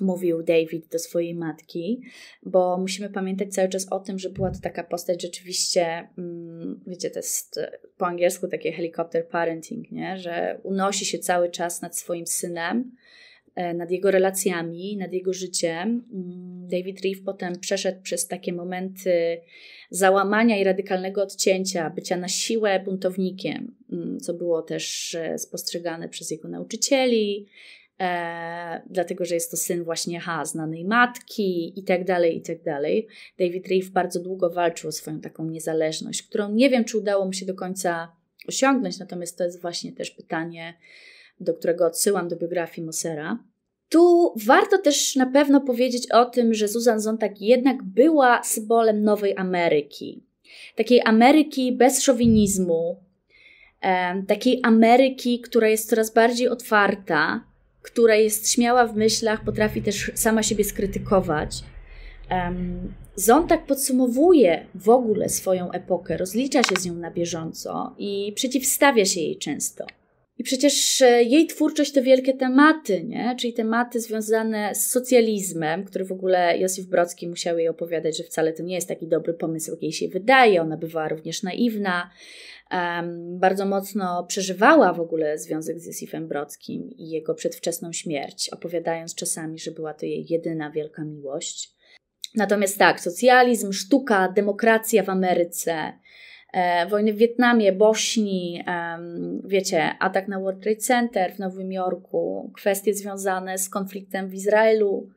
Mówił David do swojej matki, bo musimy pamiętać cały czas o tym, że była to taka postać rzeczywiście, mm, wiecie, to jest e, po angielsku takie helikopter parenting, nie? że unosi się cały czas nad swoim synem, E, nad jego relacjami, nad jego życiem. Mm, David Reeve potem przeszedł przez takie momenty załamania i radykalnego odcięcia, bycia na siłę buntownikiem, mm, co było też e, spostrzegane przez jego nauczycieli, E, dlatego że jest to syn właśnie H, znanej matki i tak dalej, i tak dalej. David Reeve bardzo długo walczył o swoją taką niezależność, którą nie wiem, czy udało mu się do końca osiągnąć, natomiast to jest właśnie też pytanie, do którego odsyłam do biografii Mosera. Tu warto też na pewno powiedzieć o tym, że Susan Zontag jednak była symbolem nowej Ameryki. Takiej Ameryki bez szowinizmu, takiej Ameryki, która jest coraz bardziej otwarta, która jest śmiała w myślach, potrafi też sama siebie skrytykować. Zontag podsumowuje w ogóle swoją epokę, rozlicza się z nią na bieżąco i przeciwstawia się jej często. I przecież e, jej twórczość to wielkie tematy, nie? czyli tematy związane z socjalizmem, który w ogóle Josif Brodski musiał jej opowiadać, że wcale to nie jest taki dobry pomysł, jak jej się wydaje. Ona bywała również naiwna. Um, bardzo mocno przeżywała w ogóle związek z Josifem Brodskim i jego przedwczesną śmierć, opowiadając czasami, że była to jej jedyna wielka miłość. Natomiast tak, socjalizm, sztuka, demokracja w Ameryce, E, wojny w Wietnamie, Bośni, wiecie, atak na World Trade Center w Nowym Jorku, kwestie związane z konfliktem w Izraelu.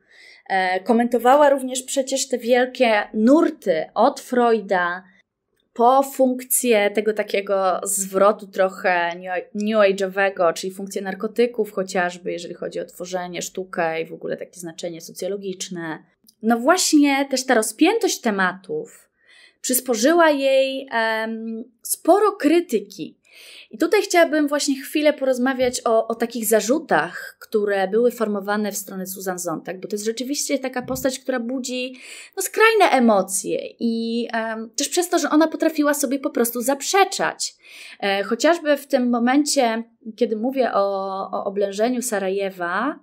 E, komentowała również przecież te wielkie nurty od Freuda po funkcję tego takiego zwrotu trochę new age'owego, czyli funkcję narkotyków chociażby, jeżeli chodzi o tworzenie, sztukę i w ogóle takie znaczenie socjologiczne. No właśnie też ta rozpiętość tematów przysporzyła jej um, sporo krytyki. I tutaj chciałabym właśnie chwilę porozmawiać o, o takich zarzutach, które były formowane w stronę Susan Zontag, bo to jest rzeczywiście taka postać, która budzi no, skrajne emocje i um, też przez to, że ona potrafiła sobie po prostu zaprzeczać. E, chociażby w tym momencie, kiedy mówię o, o oblężeniu Sarajewa,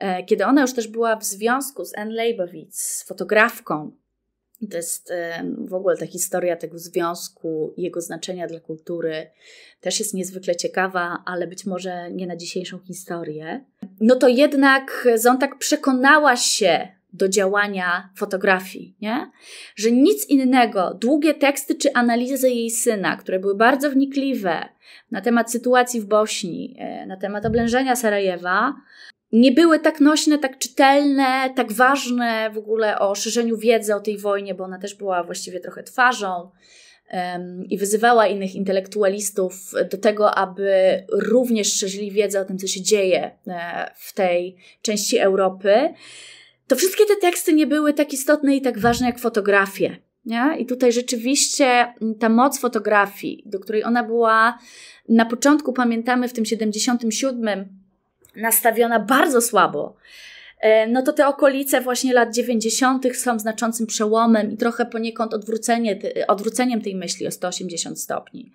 e, kiedy ona już też była w związku z Anne Leibowitz, fotografką, to jest w ogóle ta historia tego związku, jego znaczenia dla kultury też jest niezwykle ciekawa, ale być może nie na dzisiejszą historię. No to jednak Zontak przekonała się do działania fotografii, nie? że nic innego, długie teksty czy analizy jej syna, które były bardzo wnikliwe na temat sytuacji w Bośni, e, na temat oblężenia Sarajewa, nie były tak nośne, tak czytelne, tak ważne w ogóle o szerzeniu wiedzy o tej wojnie, bo ona też była właściwie trochę twarzą um, i wyzywała innych intelektualistów do tego, aby również szerzyli wiedzę o tym, co się dzieje e, w tej części Europy. To wszystkie te teksty nie były tak istotne i tak ważne jak fotografie. Nie? I tutaj rzeczywiście ta moc fotografii, do której ona była na początku, pamiętamy, w tym 77 nastawiona bardzo słabo, e, no to te okolice właśnie lat 90. są znaczącym przełomem i trochę poniekąd odwrócenie, odwróceniem tej myśli o 180 stopni.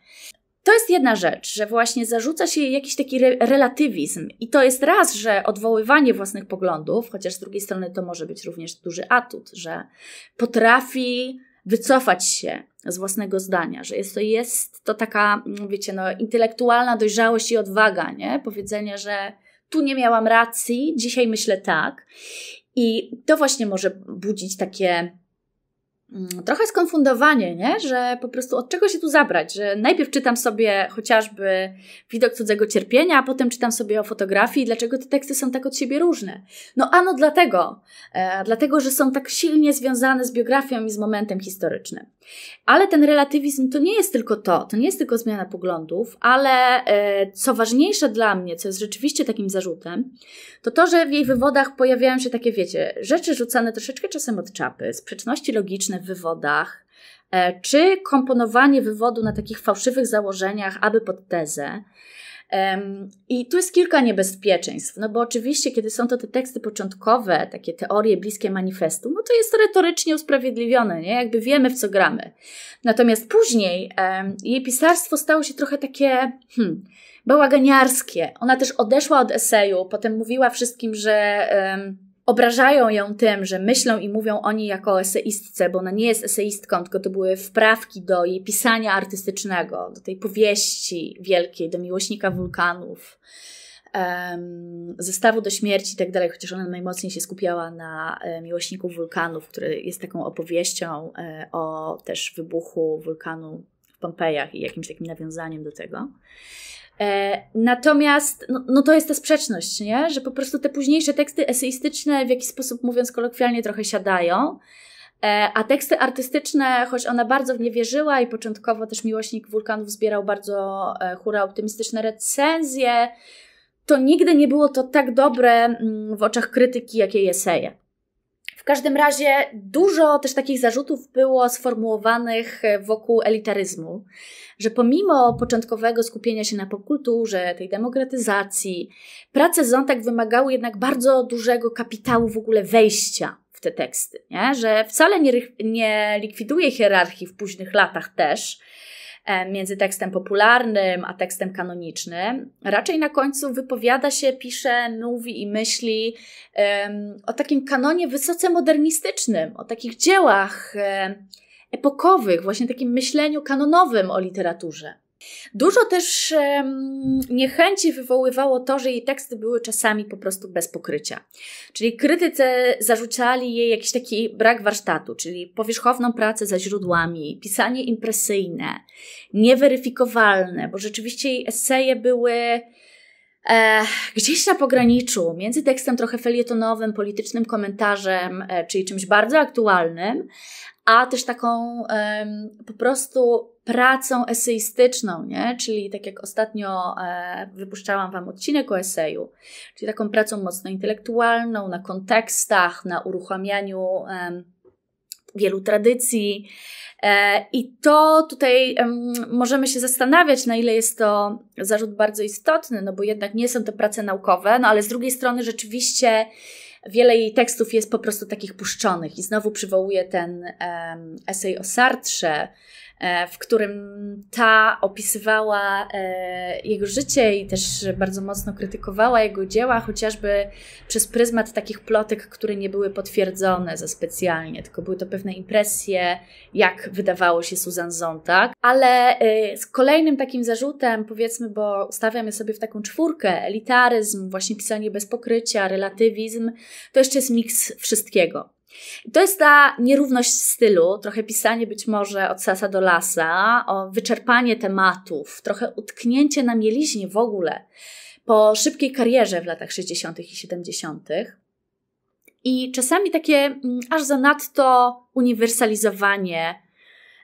To jest jedna rzecz, że właśnie zarzuca się jakiś taki re relatywizm, i to jest raz, że odwoływanie własnych poglądów, chociaż z drugiej strony to może być również duży atut, że potrafi wycofać się z własnego zdania, że jest to, jest to taka, mm, wiecie, no, intelektualna dojrzałość i odwaga, nie? Powiedzenie, że tu nie miałam racji, dzisiaj myślę tak. I to właśnie może budzić takie mm, trochę skonfundowanie, nie? że po prostu od czego się tu zabrać, że najpierw czytam sobie chociażby widok cudzego cierpienia, a potem czytam sobie o fotografii, dlaczego te teksty są tak od siebie różne. No ano dlatego, e, dlatego, że są tak silnie związane z biografią i z momentem historycznym. Ale ten relatywizm to nie jest tylko to, to nie jest tylko zmiana poglądów, ale e, co ważniejsze dla mnie, co jest rzeczywiście takim zarzutem, to to, że w jej wywodach pojawiają się takie, wiecie, rzeczy rzucane troszeczkę czasem od czapy, sprzeczności logiczne w wywodach, e, czy komponowanie wywodu na takich fałszywych założeniach, aby pod tezę. I tu jest kilka niebezpieczeństw, no bo oczywiście, kiedy są to te teksty początkowe, takie teorie bliskie manifestu, no to jest retorycznie usprawiedliwione, nie? jakby wiemy w co gramy. Natomiast później jej pisarstwo stało się trochę takie hmm, bałaganiarskie. Ona też odeszła od eseju, potem mówiła wszystkim, że obrażają ją tym, że myślą i mówią o niej jako eseistce, bo ona nie jest eseistką, tylko to były wprawki do jej pisania artystycznego, do tej powieści wielkiej, do miłośnika wulkanów, um, zestawu do śmierci i tak dalej, chociaż ona najmocniej się skupiała na e, miłośniku wulkanów, który jest taką opowieścią e, o też wybuchu wulkanu w Pompejach i jakimś takim nawiązaniem do tego. E, natomiast, no, no, to jest ta sprzeczność, nie? że po prostu te późniejsze teksty eseistyczne w jakiś sposób, mówiąc kolokwialnie, trochę siadają, e, a teksty artystyczne, choć ona bardzo w nie wierzyła i początkowo też Miłośnik Wulkanów zbierał bardzo e, hura optymistyczne recenzje, to nigdy nie było to tak dobre mm, w oczach krytyki, jak jej eseje każdym razie dużo też takich zarzutów było sformułowanych wokół elitaryzmu, że pomimo początkowego skupienia się na popkulturze, tej demokratyzacji, prace Zontek wymagały jednak bardzo dużego kapitału w ogóle wejścia w te teksty, nie? że wcale nie, nie likwiduje hierarchii w późnych latach też, E, między tekstem popularnym a tekstem kanonicznym, raczej na końcu wypowiada się, pisze, mówi i myśli o takim kanonie wysoce modernistycznym, o takich dziełach e, epokowych, właśnie takim myśleniu kanonowym o literaturze. Dużo też um, niechęci wywoływało to, że jej teksty były czasami po prostu bez pokrycia. Czyli krytyce zarzucali jej jakiś taki brak warsztatu, czyli powierzchowną pracę za źródłami, pisanie impresyjne, nieweryfikowalne, bo rzeczywiście jej eseje były e, gdzieś na pograniczu między tekstem trochę felietonowym, politycznym komentarzem, e, czyli czymś bardzo aktualnym, a też taką um, po prostu pracą eseistyczną, nie? czyli tak jak ostatnio e, wypuszczałam Wam odcinek o eseju, czyli taką pracą mocno intelektualną, na kontekstach, na uruchamianiu um, wielu tradycji. E, I to tutaj um, możemy się zastanawiać, na ile jest to zarzut bardzo istotny, no bo jednak nie są to prace naukowe, no ale z drugiej strony rzeczywiście wiele jej tekstów jest po prostu takich puszczonych i znowu przywołuje ten um, esej o Sartrze, E, w którym ta opisywała e, jego życie i też bardzo mocno krytykowała jego dzieła, chociażby przez pryzmat takich plotek, które nie były potwierdzone za specjalnie, tylko były to pewne impresje, jak wydawało się Susan Zontag. Ale e, z kolejnym takim zarzutem, powiedzmy, bo ustawiam je sobie w taką czwórkę, elitaryzm, właśnie pisanie bez pokrycia, relatywizm, to jeszcze jest miks wszystkiego. To jest ta nierówność stylu, trochę pisanie być może od sasa do lasa, o wyczerpanie tematów, trochę utknięcie na mieliźnie w ogóle po szybkiej karierze w latach 60. i 70. I czasami takie mm, aż zanadto uniwersalizowanie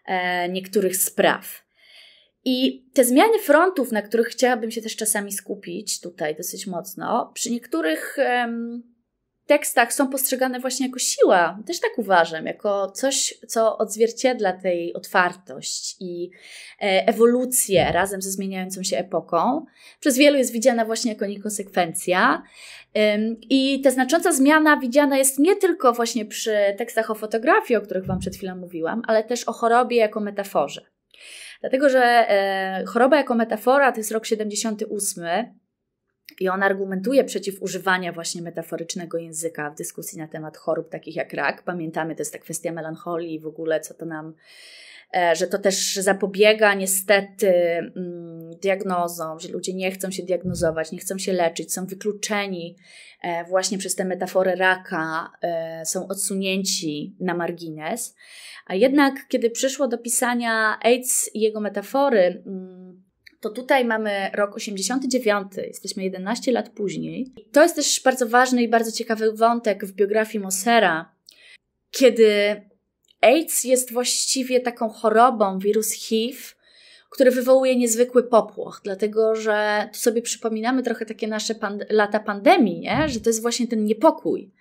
e, niektórych spraw. I te zmiany frontów, na których chciałabym się też czasami skupić tutaj dosyć mocno, przy niektórych tekstach są postrzegane właśnie jako siła. Też tak uważam, jako coś, co odzwierciedla tej otwartość i e, ewolucję razem ze zmieniającą się epoką. Przez wielu jest widziana właśnie jako niekonsekwencja. I ta znacząca zmiana widziana jest nie tylko właśnie przy tekstach o fotografii, o których Wam przed chwilą mówiłam, ale też o chorobie jako metaforze. Dlatego, że e, choroba jako metafora to jest rok 78 i on argumentuje przeciw używania właśnie metaforycznego języka w dyskusji na temat chorób takich jak rak. Pamiętamy, to jest ta kwestia melancholii i w ogóle, co to nam, e, że to też zapobiega niestety mm, diagnozom, że ludzie nie chcą się diagnozować, nie chcą się leczyć, są wykluczeni e, właśnie przez tę metaforę raka, e, są odsunięci na margines. A jednak, kiedy przyszło do pisania AIDS i jego metafory, mm, to tutaj mamy rok 89, jesteśmy 11 lat później. To jest też bardzo ważny i bardzo ciekawy wątek w biografii Mossera, kiedy AIDS jest właściwie taką chorobą, wirus HIV, który wywołuje niezwykły popłoch, dlatego że tu sobie przypominamy trochę takie nasze pand lata pandemii, nie? że to jest właśnie ten niepokój,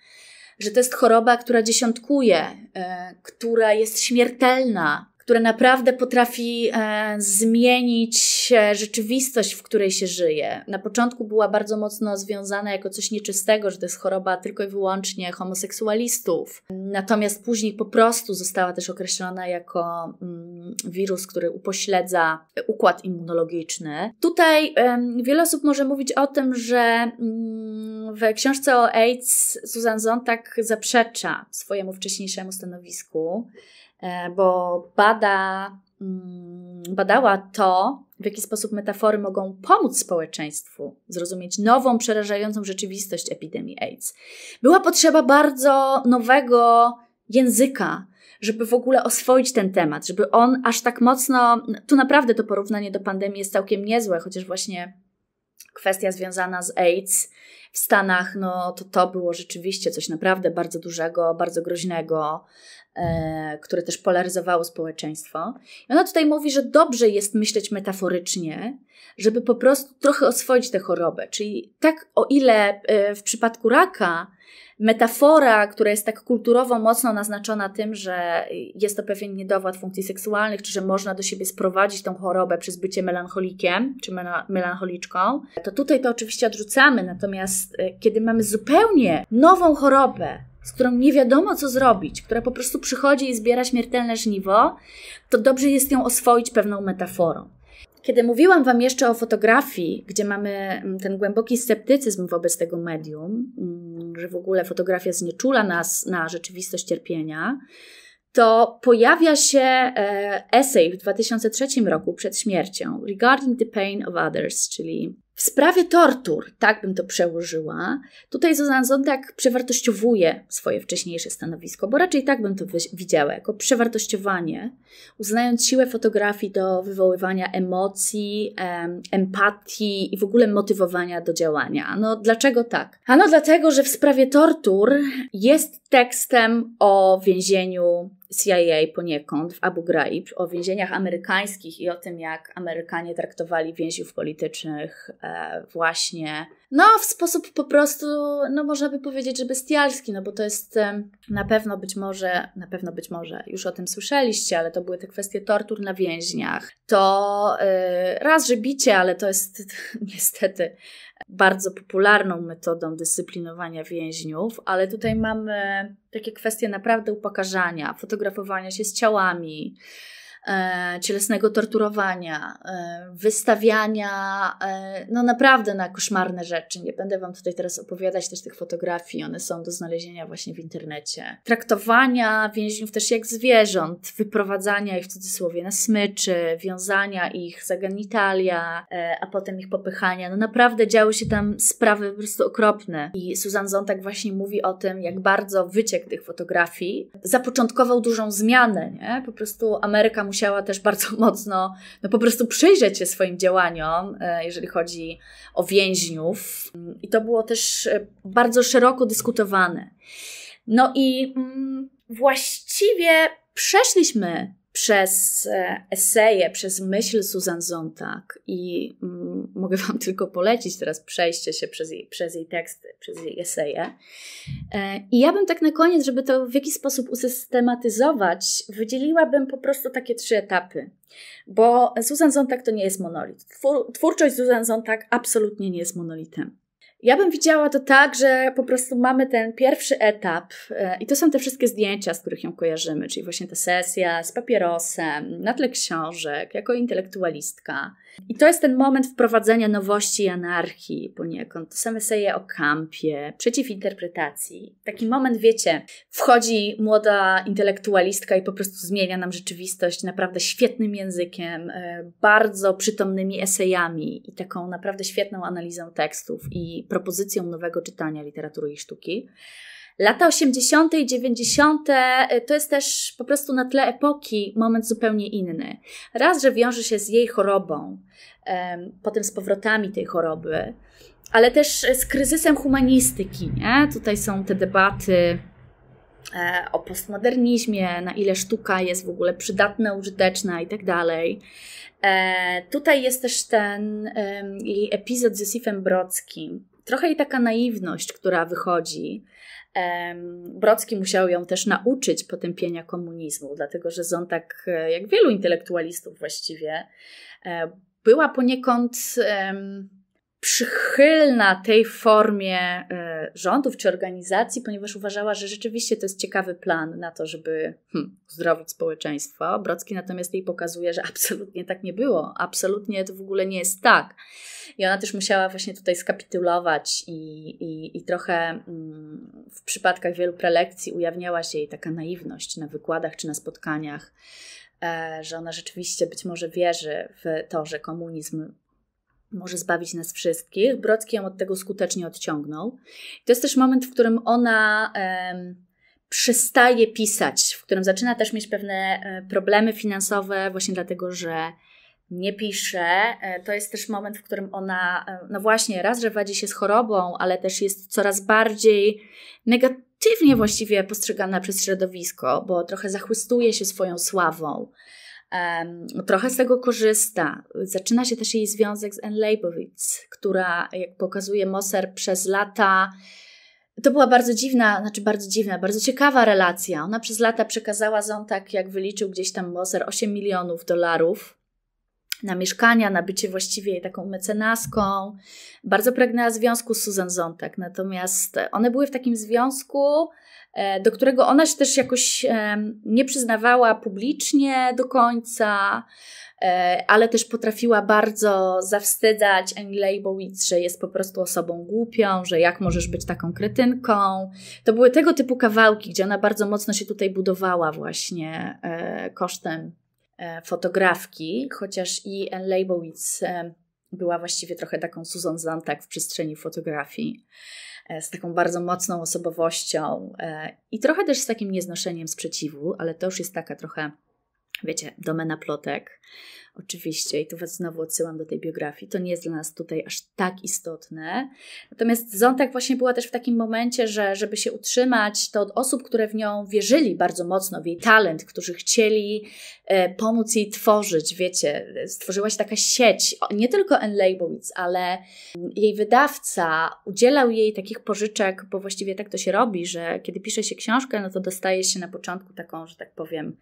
że to jest choroba, która dziesiątkuje, e, która jest śmiertelna, które naprawdę potrafi e, zmienić e, rzeczywistość, w której się żyje. Na początku była bardzo mocno związana jako coś nieczystego, że to jest choroba tylko i wyłącznie homoseksualistów. Natomiast później po prostu została też określona jako mm, wirus, który upośledza układ immunologiczny. Tutaj em, wiele osób może mówić o tym, że mm, w książce o AIDS Susan Zontag zaprzecza swojemu wcześniejszemu stanowisku. E, bo bada, mm, badała to, w jaki sposób metafory mogą pomóc społeczeństwu zrozumieć nową, przerażającą rzeczywistość epidemii AIDS. Była potrzeba bardzo nowego języka, żeby w ogóle oswoić ten temat, żeby on aż tak mocno. Tu naprawdę to porównanie do pandemii jest całkiem niezłe, chociaż właśnie kwestia związana z AIDS w Stanach, no to to było rzeczywiście coś naprawdę bardzo dużego, bardzo groźnego, E, które też polaryzowało społeczeństwo. I ona tutaj mówi, że dobrze jest myśleć metaforycznie, żeby po prostu trochę oswoić tę chorobę. Czyli tak, o ile e, w przypadku raka metafora, która jest tak kulturowo mocno naznaczona tym, że jest to pewien niedowład funkcji seksualnych, czy że można do siebie sprowadzić tą chorobę przez bycie melancholikiem czy melancholiczką, to tutaj to oczywiście odrzucamy. Natomiast e, kiedy mamy zupełnie nową chorobę, z którą nie wiadomo co zrobić, która po prostu przychodzi i zbiera śmiertelne żniwo, to dobrze jest ją oswoić pewną metaforą. Kiedy mówiłam Wam jeszcze o fotografii, gdzie mamy mm, ten głęboki sceptycyzm wobec tego medium, mm, że w ogóle fotografia znieczula nas na rzeczywistość cierpienia, to pojawia się e, esej w 2003 roku przed śmiercią Regarding the Pain of Others, czyli w sprawie tortur, tak bym to przełożyła, tutaj Zuzanna Zondak przewartościowuje swoje wcześniejsze stanowisko, bo raczej tak bym to widziała, jako przewartościowanie, uznając siłę fotografii do wywoływania emocji, em, empatii i w ogóle motywowania do działania. No dlaczego tak? Ano dlatego, że w sprawie tortur jest tekstem o więzieniu CIA poniekąd w Abu Ghraib o więzieniach amerykańskich i o tym, jak Amerykanie traktowali więźniów politycznych e, właśnie no, w sposób po prostu, no można by powiedzieć, że bestialski, no bo to jest na pewno być może, na pewno być może, już o tym słyszeliście, ale to były te kwestie tortur na więźniach. To yy, raz, że bicie, ale to jest *laughs* niestety bardzo popularną metodą dyscyplinowania więźniów, ale tutaj mamy takie kwestie naprawdę upokarzania, fotografowania się z ciałami, E, cielesnego torturowania, e, wystawiania, e, no naprawdę na koszmarne rzeczy. Nie będę Wam tutaj teraz opowiadać też tych fotografii, one są do znalezienia właśnie w internecie. Traktowania więźniów też jak zwierząt, wyprowadzania ich w cudzysłowie na smyczy, wiązania ich za genitalia, a potem ich popychania. No naprawdę działy się tam sprawy po prostu okropne. I Susan Zontak właśnie mówi o tym, jak bardzo wyciek tych fotografii zapoczątkował dużą zmianę, nie? Po prostu Ameryka musiała też bardzo *laughs* mocno no po prostu przyjrzeć się swoim działaniom, e, jeżeli chodzi o więźniów. I to było też e, bardzo szeroko dyskutowane. No i mm, właściwie przeszliśmy przez e, eseje, przez myśl Susan Zontag i mm, mogę Wam *laughs* tylko polecić teraz przejście się przez jej, przez jej teksty, przez jej eseje. E, I ja bym tak na koniec, żeby to w jakiś sposób usystematyzować, wydzieliłabym po prostu takie trzy etapy. Bo Susan Zontag to nie jest monolit. twórczość Susan Zontag absolutnie nie jest monolitem. Ja bym widziała to tak, że po prostu mamy ten pierwszy etap e, i to są te wszystkie zdjęcia, z których ją kojarzymy, czyli właśnie ta sesja z papierosem, na tle książek, jako intelektualistka. I to jest ten moment wprowadzenia nowości i anarchii poniekąd. To same seje o kampie, przeciwinterpretacji. Taki moment, wiecie, wchodzi młoda intelektualistka i po prostu zmienia nam rzeczywistość naprawdę świetnym językiem, e, bardzo przytomnymi esejami i taką naprawdę świetną analizą tekstów i propozycją nowego czytania literatury i sztuki. Lata 80. i 90. Y, to jest też po prostu na tle epoki moment zupełnie inny. Raz, że wiąże się z jej chorobą, potem z powrotami tej choroby, ale też z kryzysem humanistyki. Nie? Tutaj są te debaty e, o postmodernizmie, na ile sztuka jest w ogóle przydatna, użyteczna i tak dalej. E, tutaj jest też ten jej epizod z Józefem Brodzkim. Trochę jej taka naiwność, która wychodzi, Brocki musiał ją też nauczyć potępienia komunizmu, dlatego że tak, e, jak wielu intelektualistów właściwie, e, była poniekąd przychylna tej formie e, rządów czy organizacji, ponieważ uważała, że rzeczywiście to jest ciekawy plan na to, żeby hmm, uzdrowić społeczeństwo. Brocki natomiast jej pokazuje, że absolutnie tak nie było, absolutnie to w ogóle nie jest tak. I ona też musiała właśnie tutaj skapitulować i, i, i trochę mm, w przypadkach wielu prelekcji ujawniała się jej taka naiwność na wykładach czy na spotkaniach, e, że ona rzeczywiście być może wierzy w to, że komunizm może zbawić nas wszystkich. Brodski ją od tego skutecznie odciągnął. I to jest też moment, w którym ona przestaje pisać, w którym zaczyna też mieć pewne e, problemy finansowe, właśnie dlatego, że nie pisze. E, to jest też moment, w którym ona, e, no właśnie, raz, że wadzi się z chorobą, ale też jest coraz bardziej negatywnie właściwie postrzegana przez środowisko, bo trochę zachłystuje się swoją sławą trochę z tego korzysta. Zaczyna się też jej związek z Anne Leibowitz, która, jak pokazuje Moser, przez lata. To była bardzo dziwna, znaczy bardzo dziwna, bardzo ciekawa relacja. Ona przez lata przekazała Zontak, jak wyliczył gdzieś tam Moser, 8 milionów dolarów na mieszkania, na bycie właściwie taką mecenaską. Bardzo pragnęła związku z Susan Zontek, natomiast one były w takim związku, E, do którego ona się też jakoś e, nie przyznawała publicznie do końca, e, ale też potrafiła bardzo zawstydzać Annie Leibowitz, że jest po prostu osobą głupią, że jak możesz być taką kretynką. To były tego typu kawałki, gdzie ona bardzo mocno się tutaj budowała właśnie kosztem fotografki, chociaż i Anne Leibowitz była właściwie trochę taką Susan Zantak w przestrzeni fotografii. E, z taką bardzo mocną osobowością e, i trochę też z takim nieznoszeniem sprzeciwu, ale to już jest taka trochę wiecie, domena plotek. Oczywiście, i tu Was znowu odsyłam do tej biografii, to nie jest dla nas tutaj aż tak istotne. Natomiast Zontek właśnie była też w takim momencie, że żeby się utrzymać, to od osób, które w nią wierzyli bardzo mocno, w jej talent, którzy chcieli e, pomóc jej tworzyć, wiecie, stworzyła się taka sieć, nie tylko Anne Leibowitz, ale mm, jej wydawca udzielał jej takich pożyczek, bo właściwie tak to się robi, że kiedy pisze się książkę, no to dostaje się na początku taką, że tak powiem,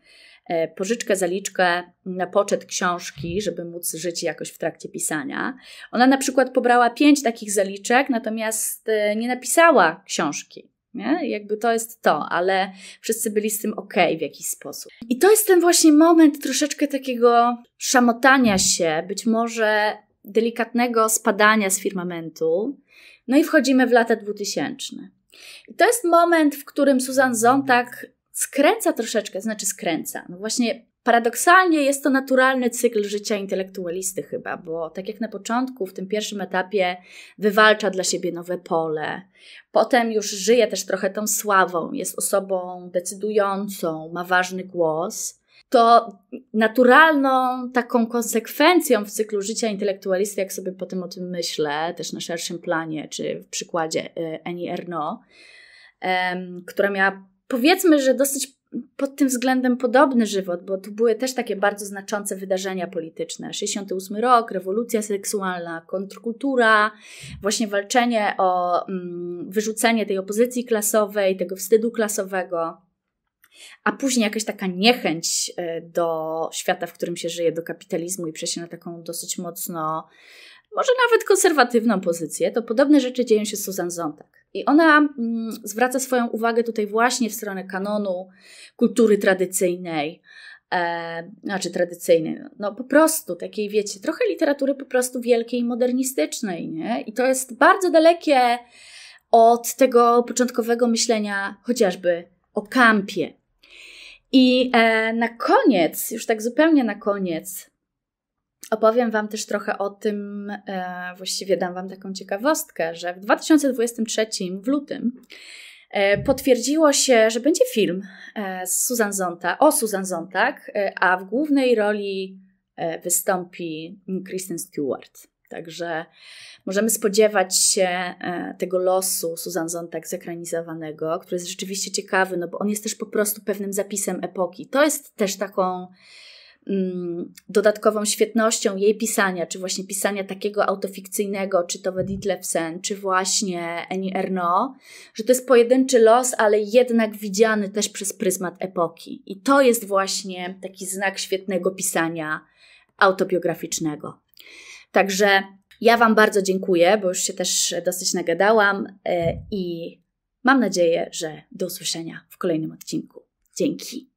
E, pożyczkę, zaliczkę na poczet książki, żeby móc żyć jakoś w trakcie pisania. Ona na przykład pobrała pięć takich zaliczek, natomiast e, nie napisała książki. Nie? Jakby to jest to, ale wszyscy byli z tym ok w jakiś sposób. I to jest ten właśnie moment troszeczkę takiego szamotania się, być może delikatnego spadania z firmamentu. No i wchodzimy w lata 2000. I to jest moment, w którym Susan Zontag skręca troszeczkę, znaczy skręca. No właśnie paradoksalnie jest to naturalny cykl życia intelektualisty chyba, bo tak jak na początku, w tym pierwszym etapie wywalcza dla siebie nowe pole. Potem już żyje też trochę tą sławą, jest osobą decydującą, ma ważny głos. To naturalną taką konsekwencją w cyklu życia intelektualisty, jak sobie potem o tym myślę, też na szerszym planie, czy w przykładzie y, Annie Ernaux, która miała powiedzmy, że dosyć pod tym względem podobny żywot, bo tu były też takie bardzo znaczące wydarzenia polityczne. 68 rok, rewolucja seksualna, kontrkultura, właśnie walczenie o mm, wyrzucenie tej opozycji klasowej, tego wstydu klasowego. A później jakaś taka niechęć e, do świata, w którym się żyje, do kapitalizmu i przejście na taką dosyć mocno, może nawet konserwatywną pozycję, to podobne rzeczy dzieją się z Susan Zontag. I ona mm, zwraca swoją uwagę tutaj właśnie w stronę kanonu kultury tradycyjnej, e, znaczy tradycyjnej, no po prostu takiej, wiecie, trochę literatury po prostu wielkiej, modernistycznej, nie? I to jest bardzo dalekie od tego początkowego myślenia chociażby o kampie. I e, na koniec, już tak zupełnie na koniec, Opowiem Wam też trochę o tym, e, właściwie dam Wam taką ciekawostkę, że w 2023 w lutym e, potwierdziło się, że będzie film e, z Susan Zonta, o Susan Zontag, e, a w głównej roli e, wystąpi Kristen Stewart. Także możemy spodziewać się e, tego losu Susan Zontag zekranizowanego, który jest rzeczywiście ciekawy, no bo on jest też po prostu pewnym zapisem epoki. To jest też taką Mm, dodatkową świetnością jej pisania, czy właśnie pisania takiego autofikcyjnego, czy to Wedit Lepsen, czy właśnie Annie Erno, że to jest pojedynczy los, ale jednak widziany też przez pryzmat epoki. I to jest właśnie taki znak świetnego pisania autobiograficznego. Także ja Wam bardzo dziękuję, bo już się też dosyć nagadałam e, i mam nadzieję, że do usłyszenia w kolejnym odcinku. Dzięki.